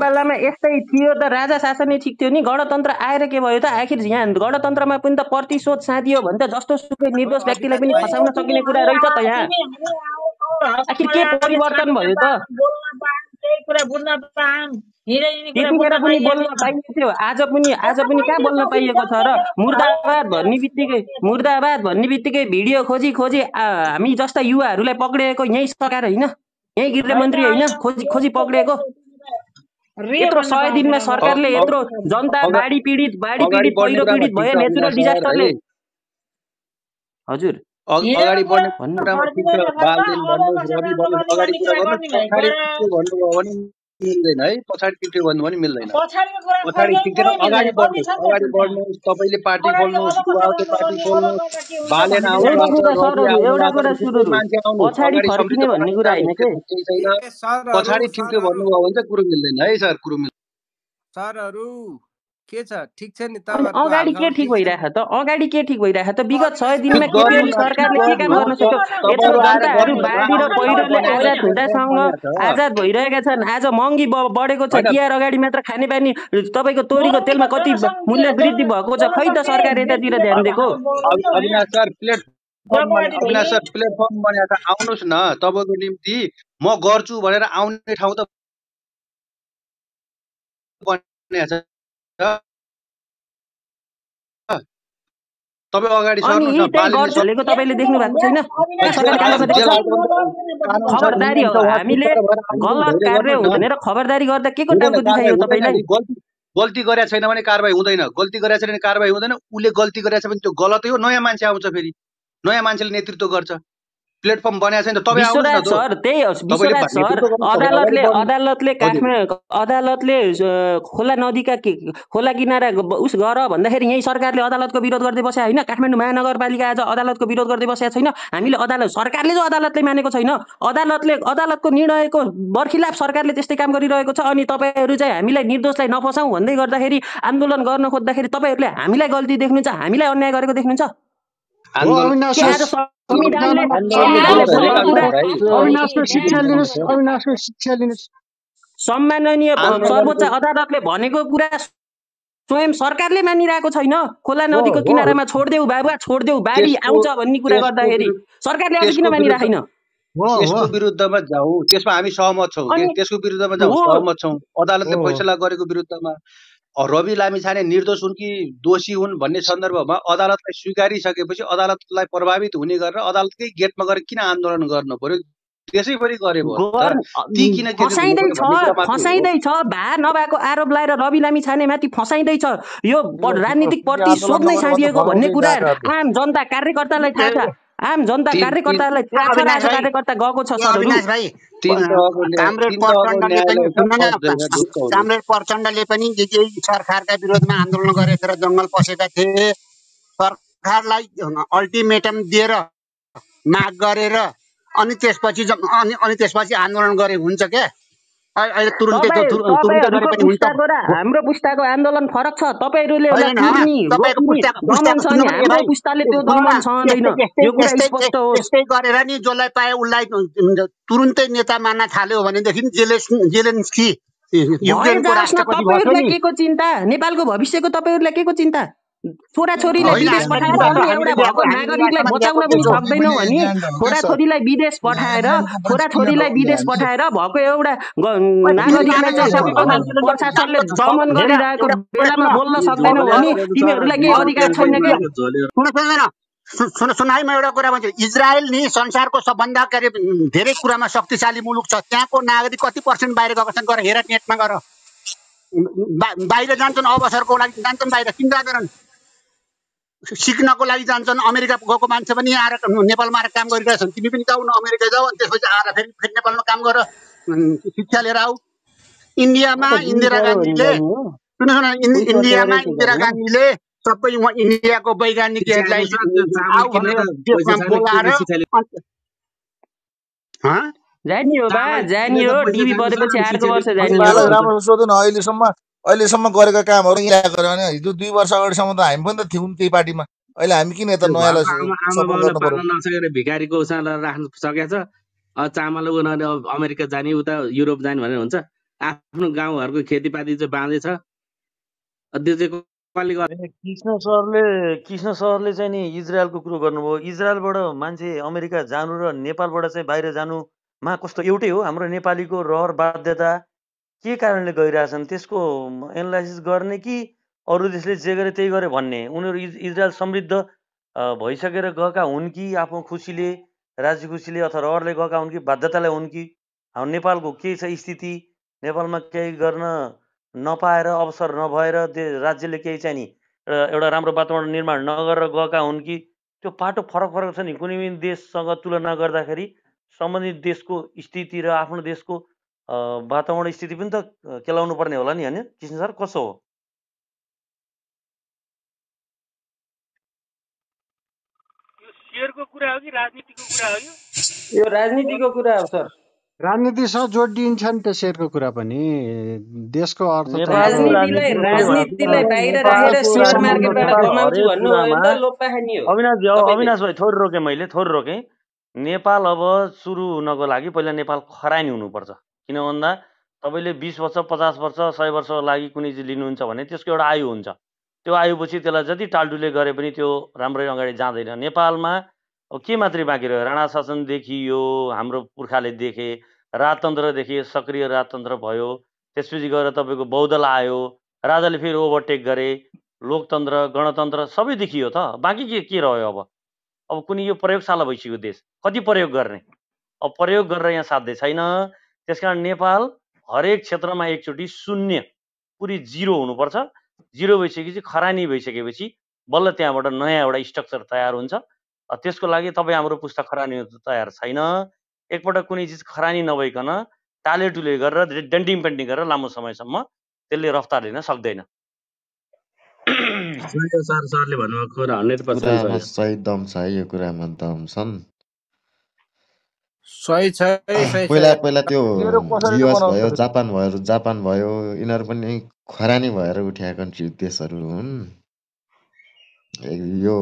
पालामा यस्तै थियो त राजा शासनै ठिक थियो नि गणतन्त्र आएर के भयो त आखिर यहाँ गणतन्त्रमा पनि त प्रतिशोध साधियो भने त जस्तो सुकै निर्दोष व्यक्तिलाई पनि फसाउन सकिने कुरा रहेछ त यहाँ आखिर के परिवर्तन भयो त कुरा पनि बोल्न पाइएको थियो आज पनि आज पनि कहाँ बोल्न पाइएको छ र मुर्दाबाद भन्ने बित्तिकै मुर्दाबाद भन्ने बित्तिकै भिडियो खोजी खोजी हामी जस्ता युवाहरूलाई पक्रिएको यहीँ सरकार होइन यहीँ गृह मन्त्री होइन खोजी खोजी पक्रिएको यत्रो सय दिनमा सरकारले यत्रो जनता बाढी पीडित बाढी पीडित पहिरो पीडित भयो नेचुरल डिजास्टरले हजुर अगाडि बढ्ने भन्नुभयो भने मिल्दैन है पछाडि किन्थ्यो भन्नु भने मिल्दैन पछाडि किन्थेर अगाडि बढ्नुहोस् अगाडि बढ्नुहोस् तपाईँले पार्टी खोल्नुहोस् बुवाको पार्टी खोल्नुहोस् बालेन आउनुहोस् मान्छे आउनुहोस् पछाडि किन्थ्यो भन्नुभयो भने चाहिँ कुरा मिल्दैन है सर कुरा मिल्दैन सरहरु के छ ठिक छ नि अगाडि के ठिक भइरहेको त अगाडि के ठिक भइरहेको त विगत छ दिनमा के सरकारले के काम गर्न सक्यो यत्रो जनताहरू बाढी र पहिरोले आजाद हुँदासँग आजाद भइरहेका छन् आज महँगी बढेको छ तिहार अगाडि मात्र खानेपानी तपाईँको तोरीको तेलमा कति मूल्य वृद्धि भएको छ खै त सरकार यतातिर ध्यान दिएको प्लेटफर्म बनाएर आउनुहोस् न तपाईँको निम्ति म गर्छु भनेर आउने ठाउँ त तपाईँ अगाडि तपाईँले देख्नु भएको छैन खबरदारी हो हामीले गलत कार्य हो भनेर खबरदारी गर्दा के को टाइपको देखायो तपाईँलाई गल्ती गरेका छैन भने कारवाही हुँदैन गल्ती गरेका छैन भने कारवाही हुँदैन उसले गल्ती गरेका छ भने त्यो गलतै हो नयाँ मान्छे आउँछ फेरि नयाँ मान्छेले नेतृत्व गर्छ प्लेटफर्म बनाएको छैन सर त्यही हो सर अदालतले अदालतले काठमाडौँ अदालतले खोला नदीका खोला किनारा उस गर भन्दाखेरि यहीँ सरकारले अदालतको विरोध गर्दै बसेका होइन काठमाडौँ महानगरपालिका आज अदालतको विरोध गर्दै बसेको छैन हामीले अदालत सरकारले जो अदालतले मानेको छैन अदालतले अदालतको निर्णयको बर्खिलाफ सरकारले त्यस्तै काम गरिरहेको छ अनि तपाईँहरू चाहिँ हामीलाई निर्दोषलाई नफसाउँ भन्दै गर्दाखेरि आन्दोलन गर्न खोज्दाखेरि तपाईँहरूले हामीलाई गल्ती देख्नुहुन्छ हामीलाई अन्याय गरेको देख्नुहुन्छ सम्माननीय सर्वोच्च अदालतले भनेको कुरा स्वयं सरकारले मानिरहेको छैन खोला नदीको किनारामा छोडिदेऊ बाबुआ छोडिदेऊ बाबी आउँछ भन्ने कुरा गर्दाखेरि सरकारले अब किन मानिराखेन विरुद्धमा जाउँ त्यसमा हामी सहमत छौँ त्यसको विरुद्धमा जाउँ सहमत छौँ अदालतले oh, फैसला गरेको विरुद्धमा रवि लामिछाने निर्दोष हुन् कि दोषी हुन् भन्ने सन्दर्भमा अदालतलाई स्वीकारिसकेपछि अदालतलाई प्रभावित हुने गरेर अदालतकै गेटमा गएर किन आन्दोलन गर्नु पर्यो त्यसै पनि गरे फसाइँदैछ भा नभएको आरोप लगाएर रवि लामी माथि फसाइँदैछ यो राजनीतिक प्रति सोध्नै छाडिएको भन्ने कुरा आम जनता कार्यकर्तालाई थाहा छ आम जनता कार्यकर्तालाई कार्यकर्ता गएको छ सर प्रचण्डले पनि सरकारका विरोधमा आन्दोलन गरेर जङ्गल पसेका थिए सरकारलाई अल्टिमेटम दिएर माग गरेर अनि त्यसपछि अनि त्यसपछि आन्दोलन गरे हुन्छ क्या हाम्रो पुस्ताको आन्दोलन फरक छ तपाईँहरूले यस्तै गरेर नि जसलाई पाए उसलाई तुरुन्तै नेता मान्न थाल्यो भनेदेखि जेलेन्स्की युक्रेनको राष्ट्रपति भएको चिन्ता नेपालको भविष्यको तपाईँहरूलाई के को चिन्ता छोराछोरीलाई विदेश पठाएर एउटा भएको नागरिकलाई बचाउन पनि सक्दैनौँ भने छोराछोरीलाई विदेश पठाएर छोराछोरीलाई विदेश पठाएर भएको एउटा नागरिकलाई चाहिँ प्रशासनले दमन गरिरहेको बेलामा बोल्न सक्दैनौ भने तिमीहरूलाई केही अधिकार छैन कि सुन सुन है म एउटा कुरा भन्छु इजरायल नि संसारको सबभन्दा के अरे धेरै कुरामा शक्तिशाली मुलुक छ त्यहाँको नागरिक कति पर्सेन्ट बाहिर गएको छन् गएर हेर नेटमा गएर बाहिर जान्छन् अवसरको लागि जान्छन् बाहिर किन जाँदैनन् सिक्नको लागि जान्छन् अमेरिका गएको मान्छे पनि आएर नेपालमा आएर काम गरिरहेछन् तिमी पनि जाऊ न अमेरिका जाऊ अनि त्यसपछि आएर फेरि फेरि नेपालमा काम गर शिक्षा लिएर आऊ इन्डियामा इन्दिरा गान्धीले सुन्नुहोस् न इन्डियामा इन्दिरा गान्धीले सबै इन्डियाको वैज्ञानिकहरूलाई आऊ बोलाएर जाने हो बा जानियो हो टिभी बजेपछि अर्को वर्ष राम्रो अहिले सम्म अहिलेसम्म गरेको कामहरू यहाँ गऱ्यो भने हिजो दुई वर्ष अगाडिसम्म त हामी पनि त थियौँ त्यही पार्टीमा अहिले हामी किन यता नयाँ भिखारीको उसलाई राख्नु सकेको छ चामल उनीहरू अमेरिका जाने उता युरोप जाने भनेर हुन्छ आफ्नो गाउँघरको खेतीपाती चाहिँ बाँझै त्यो चाहिँ कृष्ण सरले कृष्ण सरले चाहिँ नि इजरायलको कुरो गर्नुभयो इजरायलबाट मान्छे अमेरिका जानु र नेपालबाट चाहिँ बाहिर जानुमा कस्तो एउटै हो हाम्रो नेपालीको रहर बाध्यता के कारणले गइरहेछन् त्यसको एनालाइसिस गर्ने कि अरू देशले जे गरे त्यही गरे भन्ने उनीहरू इज इजरायल समृद्ध भइसकेर गएका हुन् कि आफ्नो खुसीले राज्य खुसीले अथवा रहरले गएका हुन् कि बाध्यताले हुन् कि हाम्रो नेपालको के छ स्थिति नेपालमा केही गर्न नपाएर अवसर नभएर राज्यले केही चाहिँ नि एउटा राम्रो वातावरण निर्माण नगरेर गएका हुन् कि त्यो पाटो फरक फरक छ नि कुनै पनि देशसँग तुलना गर्दाखेरि सम्बन्धित देशको स्थिति र आफ्नो देशको वातावरण स्थिति पनि त केलाउनु पर्ने होला नि होइन कृष्ण सर कसो हो कि यो राजनीतिको कुरा हो सर राजनीतिसँग जोडिन्छ नि त सेयरको कुरा पनि देशको अर्थ अविनाश अविनाश भाइ थोरै रोकेँ मैले थोरै रोकेँ नेपाल अब सुरु हुनको लागि पहिला नेपाल खरानी हुनुपर्छ किन भन्दा तपाईँले बिस वर्ष पचास वर्ष सय वर्षको लागि कुनै चिज लिनुहुन्छ भने त्यसको एउटा आयु हुन्छ त्यो आयुपछि त्यसलाई जति टालटुले गरे पनि त्यो राम्रै अगाडि जाँदैन नेपालमा अब के मात्रै बाँकी रह्यो राणा शासनदेखि यो हाम्रो पुर्खाले देखे राजतन्त्रदेखि सक्रिय राजतन्त्र भयो त्यसपछि गएर तपाईँको बौद्धल आयो राजाले फेरि ओभरटेक गरे लोकतन्त्र गणतन्त्र सबै देखियो त बाँकी के के रह्यो अब अब कुनै यो प्रयोगशाला भइसक्यो देश कति प्रयोग गर्ने अब प्रयोग गरेर यहाँ साध्य छैन त्यस कारण नेपाल हरेक क्षेत्रमा एकचोटि शून्य पुरै जिरो हुनुपर्छ जिरो भइसकेपछि खरानी भइसकेपछि बल्ल त्यहाँबाट नयाँ एउटा स्ट्रक्चर तयार हुन्छ त्यसको लागि तपाईँ हाम्रो पुस्ता खरानी तयार छैन एकपल्ट कुनै चिज खरानी नभइकन टालेटुले गरेर डेन्टिङ पेन्टिङ गरेर लामो समयसम्म त्यसले रफ्तार लिन सक्दैन सरले भन्नुभएको कुरा हन्ड्रेड पर्सेन्ट छ है यो कुरामा दम छन् सही छ पहिला पहिला त्यो युएस भयो जापान भयो जापान भयो यिनीहरू पनि खरानी भएर उठ्या कन्ट्री देशहरू हुन् यो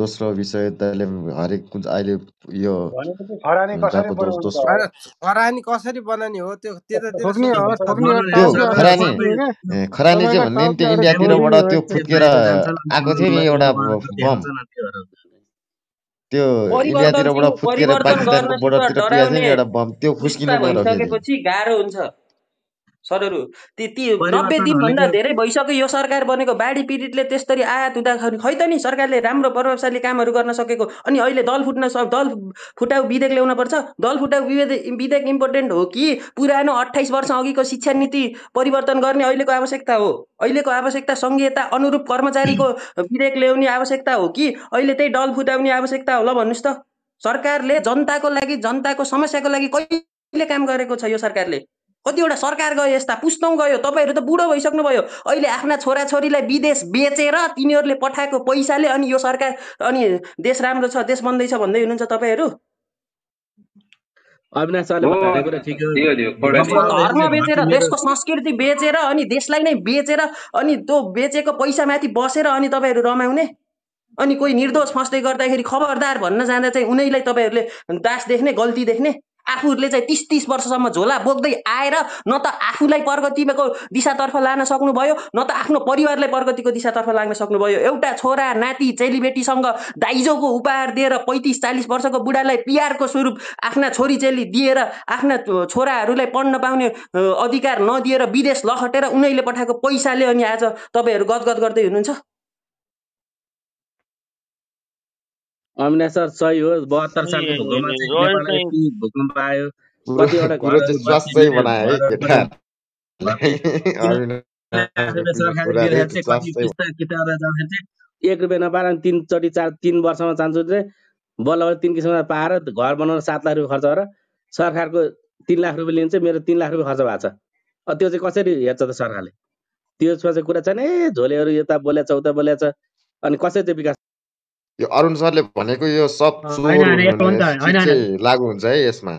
दोस्रो विषय तले हरेक कुन अहिले यो खरानी कसरी बनाउने हो त्यो खरानी खरानी चाहिँ भन्ने त्यो इन्डियातिरबाट त्यो फुत्केर आएको थियो नि एउटा बम त्यो इन्डियातिरबाट फुत्केर पाकिस्तानको बोर्डरतिर थियो नि एउटा बम त्यो फुस्किनु गइरहेको थियो गाह्रो हुन्छ सरहरू ती ती नब्बे दिनभन्दा धेरै भइसक्यो यो सरकार बनेको बाढी पीडितले त्यसरी आयात हुँदाखेरि खै त नि सरकारले राम्रो प्रभावशाली कामहरू गर्न सकेको अनि अहिले दल फुट्न स दल फुटाउ विधेयक ल्याउन पर्छ दल फुटाउ विधेयक इम्पोर्टेन्ट हो कि पुरानो अठाइस वर्ष अघिको शिक्षा नीति परिवर्तन गर्ने अहिलेको आवश्यकता हो अहिलेको आवश्यकता सङ्घीयता अनुरूप कर्मचारीको विधेयक ल्याउने आवश्यकता हो कि अहिले त्यही दल फुटाउने आवश्यकता हो ल भन्नुहोस् त सरकारले जनताको लागि जनताको समस्याको लागि कहिले काम गरेको छ यो सरकारले कतिवटा सरकार गयो यस्ता पुस्तौँ गयो तपाईँहरू त बुढो भइसक्नुभयो अहिले आफ्ना छोराछोरीलाई विदेश बेचेर तिनीहरूले पठाएको पैसाले अनि यो सरकार अनि देश राम्रो छ देश बन्दैछ भन्दै हुनुहुन्छ तपाईँहरू धर्म बेचेर देशको संस्कृति बेचेर अनि देशलाई नै बेचेर अनि त्यो बेचेको पैसा माथि बसेर अनि तपाईँहरू रमाउने अनि कोही निर्दोष फस्दै गर्दाखेरि खबरदार भन्न जाँदा चाहिँ उनैलाई तपाईँहरूले दास देख्ने गल्ती देख्ने आफूहरूले चाहिँ तिस तिस वर्षसम्म झोला बोक्दै आएर न त आफूलाई प्रगतिको दिशातर्फ लान सक्नुभयो न त आफ्नो परिवारलाई प्रगतिको दिशातर्फ लाग्न सक्नुभयो एउटा छोरा नाति चेलीबेटीसँग दाइजोको उपहार दिएर पैँतिस चालिस वर्षको बुढालाई पिआरको स्वरूप आफ्ना छोरी चेली दिएर आफ्ना छोराहरूलाई पढ्न पाउने अधिकार नदिएर विदेश लखटेर उनीहरूले पठाएको पैसाले अनि आज तपाईँहरू गदगद गर्दै हुनुहुन्छ अविनाश सर सही हो बहत्तर भूकम्प आयो कतिवटा एक रुपियाँ नपाएर तिनचोटि चार तिन वर्षमा चाहन्छु बल्ल तिन किसिममा पाएर घर बनाउन सात लाख रुपियाँ खर्च गरेर सरकारको तिन लाख रुपियाँ लिन्छ मेरो तिन लाख रुपियाँ खर्च भएको छ त्यो चाहिँ कसरी हेर्छ त सरकारले त्यसमा चाहिँ कुरा छैन ए झोलेहरू यता बोल्या छ उता बोल्या छ अनि कसरी चाहिँ विकास यो अरुण सरले भनेको यो सब लागु हुन्छ है यसमा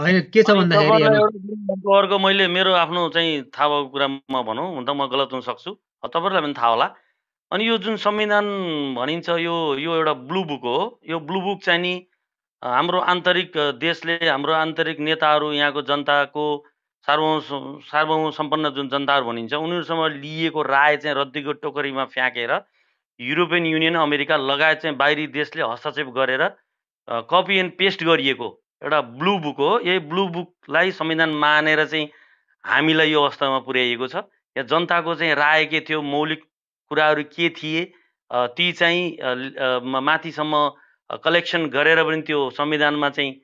होइन के छ भन्दाखेरि अर्को मैले मेरो आफ्नो चाहिँ थाहा भएको म भनौँ हुन त म गलत हुन सक्छु तपाईँहरूलाई पनि थाहा होला अनि यो जुन संविधान भनिन्छ यो यो एउटा ब्लु बुक हो यो ब्लु बुक चाहिँ नि हाम्रो आन्तरिक देशले हाम्रो आन्तरिक नेताहरू यहाँको जनताको सार्वभौम सार्वभौम सम्पन्न जुन जनताहरू भनिन्छ उनीहरूसँग लिएको राय चाहिँ रद्दीको टोकरीमा फ्याँकेर युरोपियन युनियन अमेरिका लगायत चाहिँ बाहिरी देशले हस्तक्षेप गरेर कपी एन्ड पेस्ट गरिएको एउटा ब्लु बुक हो यही ब्लु बुकलाई संविधान मानेर चाहिँ हामीलाई यो अवस्थामा पुर्याइएको छ या जनताको चाहिँ राय के थियो मौलिक कुराहरू के थिए ती चाहिँ माथिसम्म कलेक्सन गरेर पनि त्यो संविधानमा चाहिँ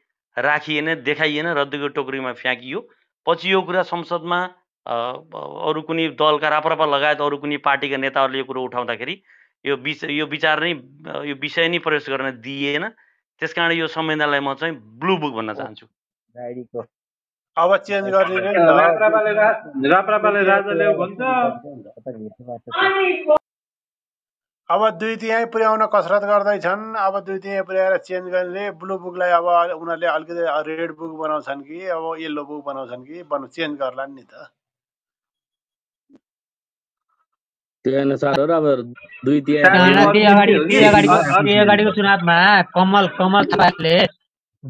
राखिएन देखाइएन रद्दीको टोकरीमा फ्याँकियो पछि यो कुरा संसदमा अरू कुनै दलका राप्रपा लगायत अरू कुनै पार्टीका नेताहरूले यो कुरो उठाउँदाखेरि यो विच यो विचार नै यो विषय नै प्रवेश गर्न दिएन त्यस कारण यो संविधानलाई म चाहिँ ब्लु बुक भन्न चाहन्छु अब चेन्ज भन्छ अब दुई तिहाई पुर्याउन कसरत गर्दैछन् अब दुई तिहाई पुर्याएर चेन्ज गर्ने ब्लु बुकलाई अब उनीहरूले अलिकति रेड बुक बनाउँछन् कि अब येल्लो बुक बनाउँछन् कि चेन्ज गर्ला नि त त्यही अनुसार हो र अब दुई अगाडिको चुनावमा कमल कमल थापाले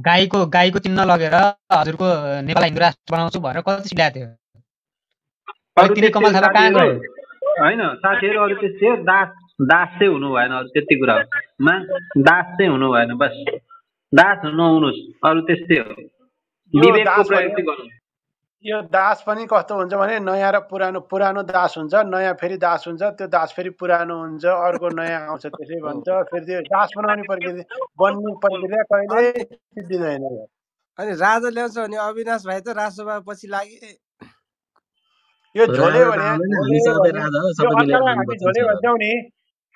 गाईको गाईको चिन्ह लगेर हजुरको नेपाल हिन्दू राष्ट्र बनाउँछु भनेर कति चिडाएको थियो कमल थापा कहाँ गयो होइन साथीहरू अरू त्यस्तै दास दास चाहिँ हुनु भएन अरू त्यति कुरा हो कुरामा दास चाहिँ हुनु भएन बस दास नहुनुहोस् अरू त्यस्तै हो विवेकको प्रयोग चाहिँ गर्नु यो दास पनि कस्तो हुन्छ भने नयाँ र पुरानो पुरानो दास हुन्छ नयाँ फेरि दास हुन्छ त्यो दास फेरि पुरानो हुन्छ अर्को नयाँ आउँछ त्यसै भन्छ फेरि त्यो दास बनाउने प्रक्रिया बन्ने प्रक्रिया कहिले सिद्धिँदैन अनि राजा ल्याउँछ भने अविनाश भाइ त राजसभा पछि लागे यो झोले भने झोले भन्छौँ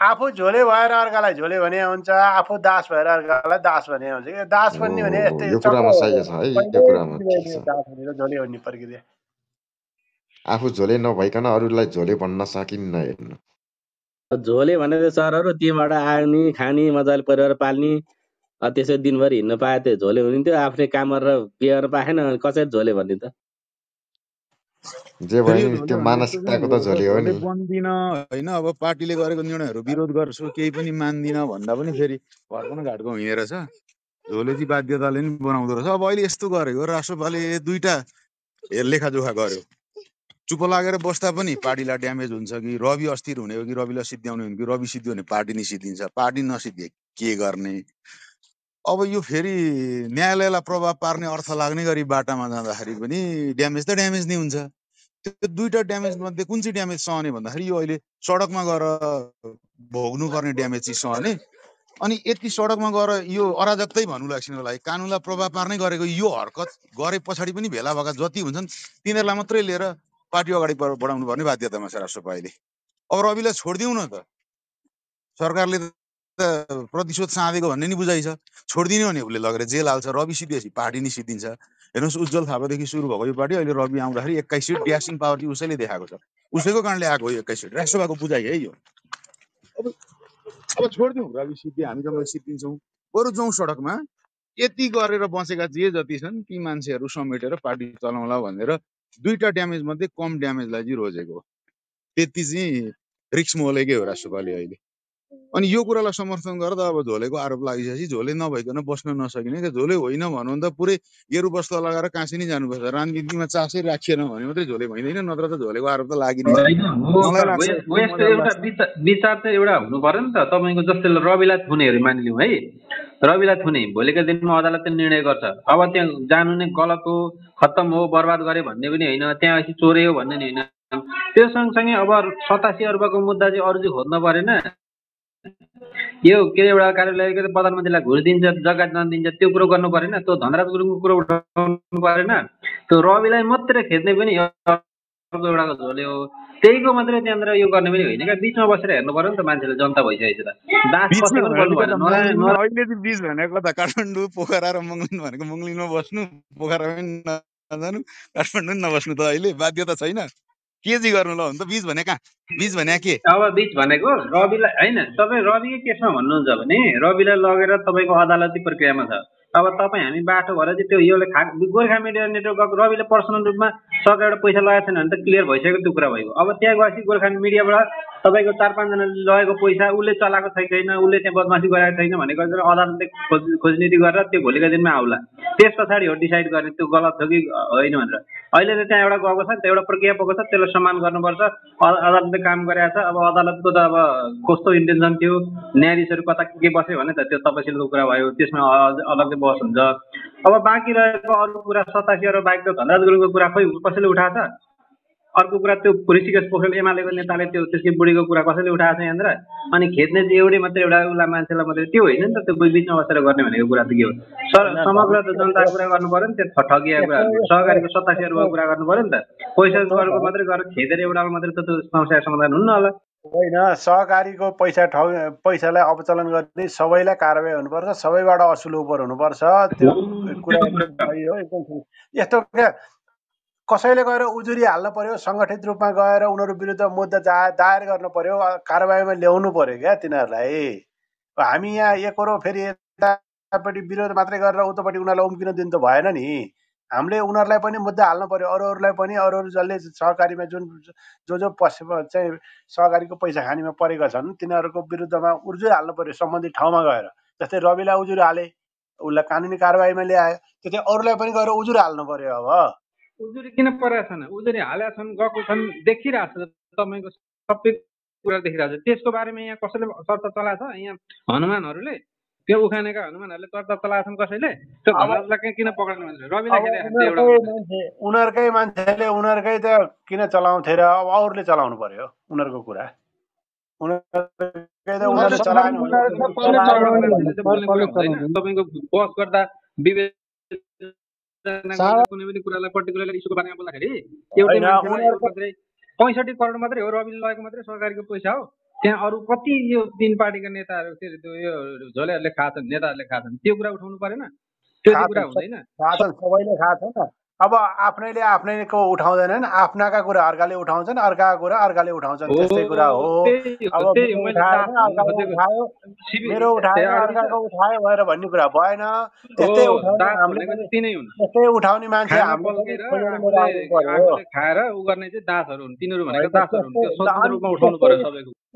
आफू झोले भएर अर्कालाई झोले भने हुन्छ आफू दास भएर अर्कालाई दास भने हुन्छ कि दास पनि भने यस्तै झोले भन्ने प्रक्रिया आफू झोले नभइकन अरूलाई झोले भन्न सकिन्न हेर्नु झोले भनेर सरहरू त्यहीँबाट आउने खाने मजाले परिवार पाल्ने त्यसै दिनभरि हिँड्नु पाए त झोले हुन्थ्यो आफ्नै काम गरेर के गरेर पाएन कसरी झोले भन्ने त जे भयो त्यो मानसिकताको त झोली हो नि बन्दिनँ होइन अब पार्टीले गरेको निर्णयहरू विरोध गर्छु केही पनि मान्दिनँ भन्दा पनि फेरि घरको घाटको हिँडे रहेछ झोलेजी बाध्यताले नि बनाउँदो रहेछ अब अहिले यस्तो गरेको राष्ट्रपाले दुईटा लेखाजोखा गर्यो चुप लागेर बस्दा पनि पार्टीलाई ड्यामेज हुन्छ कि रवि अस्थिर हुने हो कि रविलाई सिद्ध्याउने हो कि रवि सिद्धियो भने पार्टी नै सिद्धिन्छ पार्टी नसिद्धे के गर्ने अब यो फेरि न्यायालयलाई प्रभाव पार्ने अर्थ लाग्ने गरी बाटामा जाँदाखेरि पनि ड्यामेज त ड्यामेज नै हुन्छ त्यो दुईवटा ड्यामेज मध्ये कुन चाहिँ ड्यामेज सहने भन्दाखेरि यो अहिले सडकमा गएर भोग्नुपर्ने ड्यामेज चाहिँ सहने अनि यति सडकमा गएर यो अराजकै भन्नु लाग्छ लागि कानुनलाई प्रभाव पार्नै गरेको यो हरकत गरे पछाडि पनि भेला भएका जति हुन्छन् तिनीहरूलाई मात्रै लिएर पार्टी अगाडि बढाउनु पर्ने बाध्यतामा छ राष्ट्रपा अहिले अब रविलाई छोडिदिउँ न त सरकारले त प्रतिशोध साँधेको भन्ने नि बुझाइ छ छोडिदिने नि उसले लगेर जेल हाल्छ रवि सिद्धि पार्टी नि सिद्धिन्छ हेर्नुहोस् उज्जवल थापादेखि सुरु भएको यो पार्टी अहिले रवि आउँदाखेरि एक्काइस सिट ड्यासिङ पावर चाहिँ उसैले देखाएको छ उसैको कारणले आएको यो एक्काइस सिट राष्ट्रसभाको बुझाइ है यो अब अब छोडिदिउँ रवि सिद्धि हामी जब सिद्धिन्छौँ बरु जाउँ सडकमा यति गरेर बसेका जे जति छन् ती मान्छेहरू समेटेर पार्टी चलाउँला भनेर दुईवटा ड्यामेज मध्ये कम ड्यामेजलाई चाहिँ रोजेको त्यति चाहिँ रिक्स मोलेकै हो राष्ट्रसभाले अहिले अनि यो कुरालाई समर्थन गर्दा अब झोलेको आरोप लागिसकेपछि झोले नभइकन बस्न नसकिने कि झोले होइन भनौँ त पुरै गेरु बस्दा लगाएर काँसी नै जानुपर्छ राजनीतिमा चासै राखिएन भने मात्रै झोले भइँदैन नत्र त झोलेको आरोप त लागिने विचार चाहिँ एउटा हुनु पऱ्यो नि त तपाईँको जस्तै रविलाई थुनेहरू मानिलिउँ है रविलाई थुने भोलिको दिनमा अदालतले निर्णय गर्छ अब त्यहाँ जानु नै गलत हो खत्तम हो बर्बाद गरे भन्ने पनि होइन त्यहाँ चोरे हो भन्ने नि होइन त्यो सँगसँगै अब सतासी अर्बको मुद्दा चाहिँ अरू चाहिँ खोज्न परेन यो के एउटा कार्यालयको त प्रधानमन्त्रीलाई घुस दिन्छ जग्गा दिन्छ त्यो कुरो गर्नु परेन त्यो धनराज गुरुङको कुरो उठाउनु परेन त्यो रविलाई मात्रै खेद्ने पनि एउटा झोले हो त्यहीको मात्रै त्यहाँनिर यो गर्ने पनि होइन क्या बिचमा बसेर हेर्नु पर्यो नि त मान्छेले जनता भइसकेको छ अहिले बिच भनेको त काठमाडौँ पोखरा र मङ्गलिन भनेको मङ्गलिनमा बस्नु पोखरा पनि नजानु काठमाडौँ नबस्नु त अहिले बाध्यता छैन केजी गर्नु ल हुन्छ बिच भने कहाँ बिच भने के अब बिज भनेको रविलाई होइन तपाईँ रवि केसमा भन्नुहुन्छ भने रविलाई लगेर तपाईँको अदालती प्रक्रियामा छ अब तपाईँ हामी बाटो भएर चाहिँ त्यो योले खा गोर्खा मिडिया नेटवर्क रविले पर्सनल रूपमा सरकारबाट पैसा लगाएको छैन भने त क्लियर भइसक्यो त्यो कुरा भयो अब त्यहाँ गएपछि गोर्खा मिडियाबाट तपाईँको चार पाँचजनाले लगेको पैसा उसले चलाएको छैन उसले त्यहाँ बदमासी गराएको छैन भनेको अदालतले खोज खोजनीति गरेर त्यो भोलिको दिनमा आउला त्यस पछाडि हो डिसाइड गर्ने त्यो गलत छ कि होइन भनेर अहिले त त्यहाँ एउटा गएको छ नि त्यो एउटा प्रक्रिया पएको छ त्यसलाई सम्मान गर्नुपर्छ अदालतले काम गरेको छ अब अदालतको त अब कस्तो इन्टेन्सन थियो न्यायाधीशहरू कता के बस्यो भने त त्यो तपसिलको कुरा भयो त्यसमा अलग्गै बस हुन्छ अब बाँकी रहेको अरू कुरा सतासी अरू बाहेक त धनराज गुरुङको कुरा खोइ कसैले उठाएको छ अर्को कुरा त्यो ऋषिकेश पोखरेल एमालेको नेताले त्यो त्यसको बुढीको कुरा कसैले उठाएको छ यहाँनिर अनि खेद्ने चाहिँ एउटै मात्रै एउटा उसलाई मान्छेलाई मात्रै त्यो होइन नि त त्यो बिचमा बसेर गर्ने भनेको कुरा त के हो सर समग्र त जनताको कुरा गर्नु पऱ्यो नि त्यो ठगिया कुरा सहकारीको सत्तासीहरूको कुरा गर्नु पऱ्यो नि त पैसाको मात्रै गरेर खेदेर एउटा मात्रै त त्यो समस्या समाधान हुन्न होला होइन सहकारीको पैसा ठग पैसालाई अपचलन गर्ने सबैलाई कारवाही हुनुपर्छ सबैबाट असुल उपर हुनुपर्छ त्यो कुरा एकदम यस्तो क्या कसैले गएर उजुरी हाल्नु पऱ्यो सङ्गठित रूपमा गएर उनीहरू विरुद्ध मुद्दा जा दायर गर्नु पऱ्यो कारवाहीमा ल्याउनु पऱ्यो क्या तिनीहरूलाई हामी यहाँ एकरो फेरि यतापट्टि विरोध मात्रै गरेर उतापट्टि उनीहरूलाई उम्किन दिनु त भएन नि हामीले उनीहरूलाई पनि मुद्दा हाल्नु पऱ्यो अरू अरूलाई पनि अरू अरू जसले सहकारीमा जुन जो जो पश्चिम चाहिँ सहकारीको पैसा खानीमा परेका छन् तिनीहरूको विरुद्धमा उजुरी हाल्नु पऱ्यो सम्बन्धित ठाउँमा गएर जस्तै रविलाई उजुरी हाले उसलाई कानुनी कारवाहीमा ल्यायो त्यस्तै अरूलाई पनि गएर उजुरी हाल्नु पऱ्यो अब उजुरी किन परेका छैन उजुरी हालेका छन् गएको छन् देखिरहेको छ तपाईँको सबै कुरा देखिरहेको छ त्यसको बारेमा यहाँ कसैले चर्चा चलाएको छ यहाँ हनुमानहरूले त्यो उखानेका हनुमानहरूले चर्चा चलाएको छन् कसैले त्यो किन पक्रनु रवि उनीहरूकै मान्छेले उनीहरूकै त किन चलाउँथे र अब अरूले चलाउनु पर्यो उनीहरूको कुरा तपाईँको बस गर्दा विवेक कुनै पनि कुरालाई इस्युको बारेमा बोल्दाखेरि मात्रै पैँसठी करोड मात्रै हो रविले लगेको मात्रै सरकारको पैसा हो त्यहाँ अरू कति यो तिन पार्टीका नेताहरू के अरे त्यो यो झोलेहरूले छन् नेताहरूले छन् त्यो कुरा उठाउनु परेन त्यो कुरा हुँदैन सबैले खाएको छ अब आफ्नैले आफ्नैको उठाउँदैनन् आफ्नाका कुरा अर्काले उठाउँछन् अर्काको कुरा अर्काले उठाउँछन् त्यस्तै कुरा हो अब मेरो उठायो अर्काको उठायो भनेर भन्ने कुरा भएन त्यस्तै त्यस्तै उठाउने मान्छे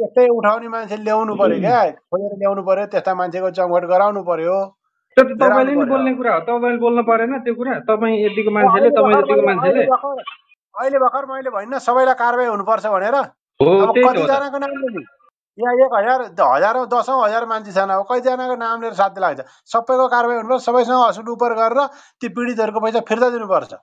त्यस्तै उठाउने मान्छे ल्याउनु पर्यो क्या खोजेर ल्याउनु पर्यो त्यस्ता मान्छेको चमघट गराउनु पर्यो त्यो त तपाईँले नि बोल्ने कुरा हो तपाईँले बोल्नु परेन त्यो कुरा तपाईँ यतिको मान्छेले तपाईँ यतिको मान्छेले अहिले भर्खर मैले भन्न सबैलाई कारवाही हुनुपर्छ भनेर कतिजनाको नामले नि यहाँ एक हजार हजारौँ दसौँ हजार मान्छे छन् अब कतिजनाको नाम लिएर साथ लाग्छ सबैको कारवाही हुनुपर्छ सबैसँग हस्पिटल उपर गरेर ती पीडितहरूको पैसा फिर्ता दिनुपर्छ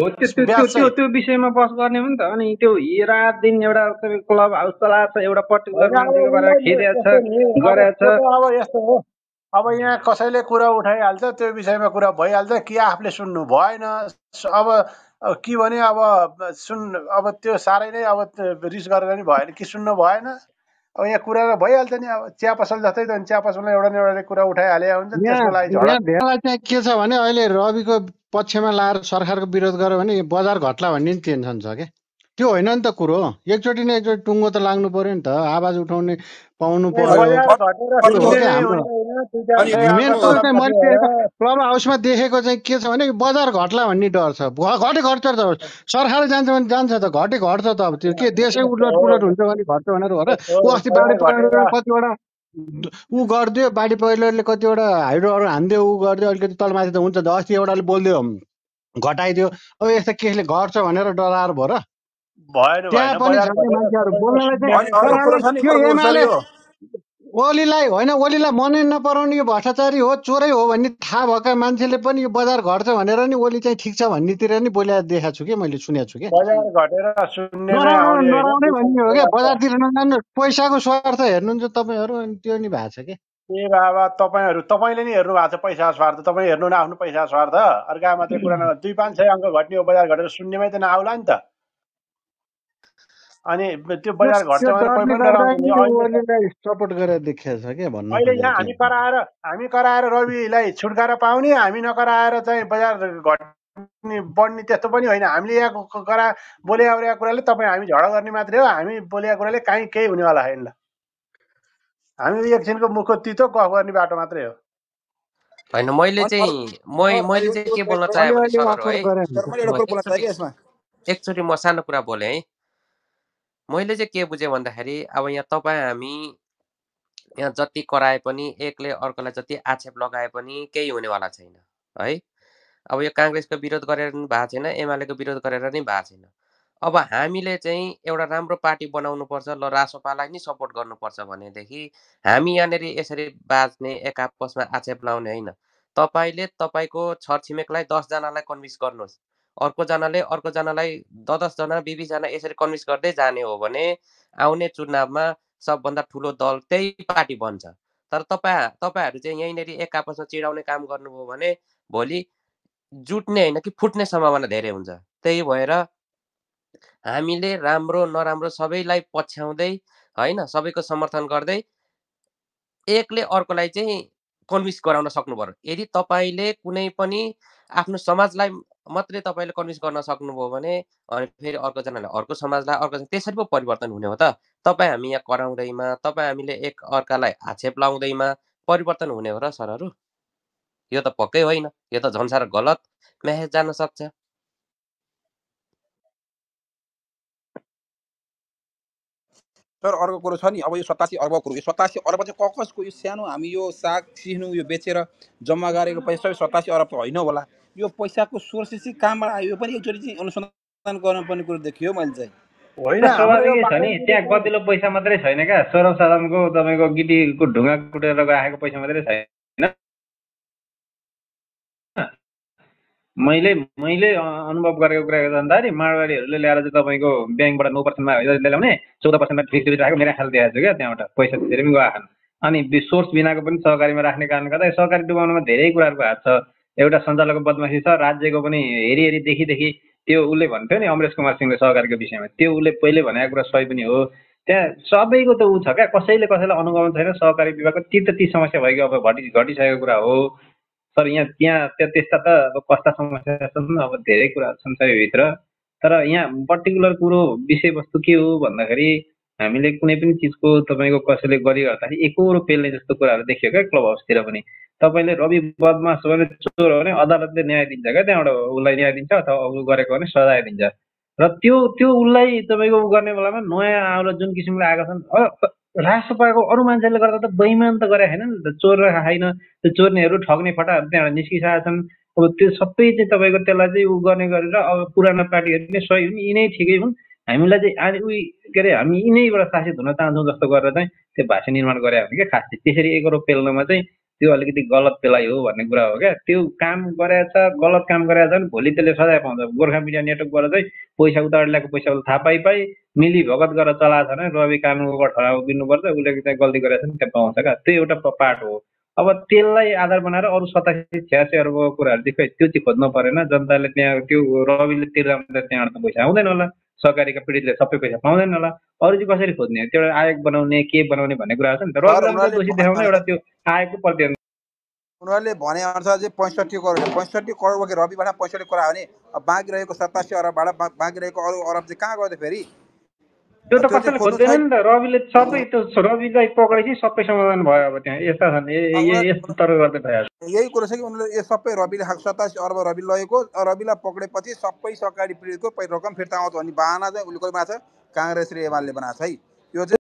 हो त्यो त्यो त्यो विषयमा बस गर्ने हो नि त अनि त्यो रात दिन एउटा क्लब हाउस चलाएको छ एउटा पर्टिकुलर मान्छेको गरेर खेलेको छ गरेर अब यस्तो हो अब यहाँ कसैले कुरा उठाइहाल्छ त्यो विषयमा कुरा भइहाल्छ कि आफूले सुन्नु भएन अब के भने अब सुन् अब त्यो साह्रै नै अब रिस गरेर नि भएन कि सुन्नु भएन अब यहाँ कुरा भइहाल्छ नि अब चिया पसल जस्तै त चिया पसलमा एउटा न एउटा कुरा उठाइहाले हुन्छ त्यसको लागि के छ भने अहिले रविको पक्षमा लाएर सरकारको विरोध गर्यो भने बजार घट्ला भन्ने नि टेन्सन छ क्या त्यो होइन नि त कुरो एकचोटि नै एकचोटि टुङ्गो त लाग्नु पर्यो नि त आवाज उठाउने पाउनु पर्यो क्लब हाउसमा देखेको चाहिँ के छ भने बजार घट्ला भन्ने डर छ घटे घट्छ त सरकारले जान्छ भने जान्छ त घटे घट्छ त अब त्यो के देशै उलट पुलट हुन्छ भने घट्छ भनेर हो र ऊ अस्ति कतिवटा ऊ गरिदियो बाढी पहिरोले कतिवटा हाइड्रोहरू हानिदियो ऊ गरिदियो अलिकति तलमाथि त हुन्छ अस्ति एउटाले बोलिदियो घटाइदियो अब यस्तो केसले घट्छ भनेर डराएर भयो र ओलीलाई होइन ओलीलाई मनै नपराउने यो भ्रष्टाचारी हो चोरै हो भन्ने थाहा भएका मान्छेले पनि यो बजार घट्छ भनेर नि ओली चाहिँ ठिक छ भन्नेतिर नि बोल्या देखाएको छु कि मैले सुनेको छु कि बजारतिर नजानु पैसाको स्वार्थ हेर्नुहुन्छ तपाईँहरू अनि त्यो नि भएको छ कि ए बाबा तपाईँहरू तपाईँले नि हेर्नु भएको छ पैसा स्वार्थ तपाईँ हेर्नु न आफ्नो पैसा स्वार्थ अर्कामा त्यो कुरा दुई पाँच सय अङ्क घट्ने हो बजार घटेर सुन्नेमै त नआउला नि त अनि त्यो बजार घटाउने अहिले यहाँ हामी कराएर हामी कराएर रविलाई छुटकारा पाउने हामी नकराएर चाहिँ बजार घट्ने बढ्ने त्यस्तो पनि होइन हामीले यहाँको करा बोले आउरेको कुराले तपाईँ हामी झडा गर्ने मात्रै हो हामी बोलेका कुराले काहीँ केही हुनेवाला छैन ल हामी एकछिनको मुखको तितो गफ गर्ने बाटो मात्रै हो होइन मैले चाहिँ मैले चाहिँ के बोल्न चाहेँ एकचोटि म सानो कुरा बोलेँ है मैले चाहिँ के बुझेँ भन्दाखेरि अब यहाँ तपाईँ हामी यहाँ जति कराए पनि एकले अर्कोलाई जति आक्षेप लगाए पनि केही हुनेवाला छैन है अब यो काङ्ग्रेसको विरोध गरेर पनि भएको छैन एमालेको विरोध गरेर नि भएको छैन अब हामीले चाहिँ एउटा राम्रो पार्टी बनाउनुपर्छ ल रासोपालाई नि सपोर्ट गर्नुपर्छ भनेदेखि हामी यहाँनिर यसरी बाँच्ने एक आपसमा आक्षेप लाउने होइन तपाईँले तपाईँको छरछिमेकलाई दसजनालाई कन्भिन्स गर्नुहोस् अर्कोजनाले अर्कोजनालाई दस दसजना बिस बिसजना यसरी कन्भिन्स गर्दै जाने हो भने आउने चुनावमा सबभन्दा ठुलो दल त्यही पार्टी बन्छ तर तपाईँ तपाईँहरू चाहिँ यहीँनिर एक आपसमा चिडाउने काम गर्नुभयो भने भोलि जुट्ने होइन कि फुट्ने सम्भावना धेरै हुन्छ त्यही भएर हामीले राम्रो नराम्रो सबैलाई पछ्याउँदै होइन सबैको समर्थन गर्दै एकले अर्कोलाई चाहिँ कन्भिन्स गराउन सक्नु पर्यो यदि तपाईँले कुनै पनि आफ्नो समाजलाई मात्रै तपाईँले कन्भिन्स गर्न सक्नुभयो भने अनि फेरि अर्कोजनाले अर्को समाजलाई अर्को त्यसरी पो परिवर्तन हुने हो त तपाईँ हामी यहाँ कराउँदैमा तपाईँ हामीले एक अर्कालाई आक्षेप लाउँदैमा परिवर्तन हुने हो र सरहरू यो त पक्कै होइन यो त झन्सार गलत म्यासेज जान सक्छ सर अर्को कुरो छ नि अब यो सतासी अर्ब कुरो यो सतासी अर्ब चाहिँ ककसको यो सानो हामी यो साग सिस्नु यो बेचेर जम्मा गरेको पैसा सतासी अरब त होइन होला यो पैसाको सोर्स चाहिँ कहाँबाट आयो यो पनि एकचोटि चाहिँ अनुसन्धान गर्नुपर्ने कुरो देखियो मैले चाहिँ होइन छ नि त्यहाँ कतिलो पैसा मात्रै छैन क्या सौरभ साधनको तपाईँको गिटीको ढुङ्गा कुटेर राखेको पैसा मात्रै छैन मैले मैले अनुभव गरेको कुरा जाँदाखेरि माडवाडीहरूले ल्याएर चाहिँ तपाईँको ब्याङ्कबाट नौ पर्सेन्टमा ल्याउने चौध पर्सेन्टमा फिक्स राखेको मेरो खाल देखाएको छु क्या त्यहाँबाट पैसा धेरै पनि गएको अनि सोर्स बिनाको पनि सहकारीमा राख्ने कारणले गर्दा सहकारी डुबाउनमा धेरै कुराहरूको हात छ एउटा सञ्चालकको बदमासी छ राज्यको पनि हेरी हेरी देखिदेखि त्यो उसले भन्थ्यो नि अमरेश कुमार सिंहले सहकारीको विषयमा त्यो उसले पहिले भनेको कुरा सही पनि हो त्यहाँ सबैको त ऊ छ क्या कसैले कसैलाई अनुगमन छैन सहकारी विभागको ती त ती समस्या भइगयो अब घटि घटिसकेको कुरा हो सर यहाँ त्यहाँ त्यहाँ त्यस्ता त अब कस्ता समस्या छन् अब धेरै कुराहरू छन् भित्र तर यहाँ पर्टिकुलर कुरो विषयवस्तु के हो भन्दाखेरि हामीले कुनै पनि चिजको तपाईँको कसैले गरिरहँदाखेरि एकरो पेल्ने जस्तो कुराहरू देखियो क्या क्लब हाउसतिर पनि तपाईँले रवि बदमास भने चोर हो भने अदालतले न्याय दिन्छ क्या त्यहाँबाट उसलाई न्याय दिन्छ अथवा अरू गरेको भने सजाय दिन्छ र त्यो त्यो उसलाई तपाईँको गर्ने बेलामा नयाँ आएर जुन किसिमले आएका छन् पाएको अरू मान्छेले गर्दा त बैमान त गरे होइन नि त चोर खाएन त्यो चोर्नेहरू ठग्ने फटाहरू त्यहाँबाट निस्किसकेका छन् अब त्यो सबै चाहिँ तपाईँको त्यसलाई चाहिँ उ गर्ने गरेर अब पुराना पार्टीहरू नै सही हुन् यिनै ठिकै हुन् हामीलाई चाहिँ आज उही के अरे हामी यिनैबाट शासित हुन चाहन्छौँ जस्तो गरेर चाहिँ त्यो भाषा निर्माण गरे हो क्या खास त्यसरी त्यसरी एकरो पेल्नमा चाहिँ त्यो अलिकति गलत पेलाइ हो भन्ने कुरा हो क्या त्यो काम त गलत काम गरेर त भोलि त्यसले सजाय पाउँछ गोर्खा मिडिया नेटवर्कबाट चाहिँ पैसा उतार ल्याएको पैसा उसले थाहा पाइ मिली भगत गरेर चलाएको भने रवि कानुनको ठाउँ दिनुपर्छ उसले चाहिँ गल्ती गरेछ नि त्यहाँ पाउँछ क्या त्यो एउटा पार्ट हो अब त्यसलाई आधार बनाएर अरू सतासी छ्यासी अर्बको कुराहरू चाहिँ त्यो चाहिँ खोज्नु परेन जनताले त्यहाँ त्यो रविले तिर्दा त्यहाँबाट त पैसा आउँदैन होला सहकारीका पीडितले सबै पैसा पाउँदैन होला अरू चाहिँ कसरी खोज्ने त्यो एउटा आयोग बनाउने के बनाउने भन्ने कुरा छ नि त दोषी देखाउने एउटा त्यो आयोगको प्रति उनीहरूले अनुसार चाहिँ पैँसठी करोड पैँसठी करोड रविबाट पैँसठी करोड हो भने बाँकी रहेको सतासी अरबबाट बाँकी रहेको अरू अरब चाहिँ कहाँ गयो त फेरि त्यो त कसैले खोज्दैन नि त रविले सबै त्यो रविलाई पक्रेपछि सबै समाधान भयो अब त्यहाँ यस्ता छन् यस्तो तर गर्दै भइहाल्छ यही कुरो छ कि उनीहरूले यो सबै रविले सत्ताइस अर्ब रवि लगेको रविलाई पक्रेपछि सबै सरकारी पीडितको रकम फिर्ता आउँछ भन्ने बाहना चाहिँ उसले कोही बनाएको छ काङ्ग्रेसले एमाले बनाएको छ है यो चाहिँ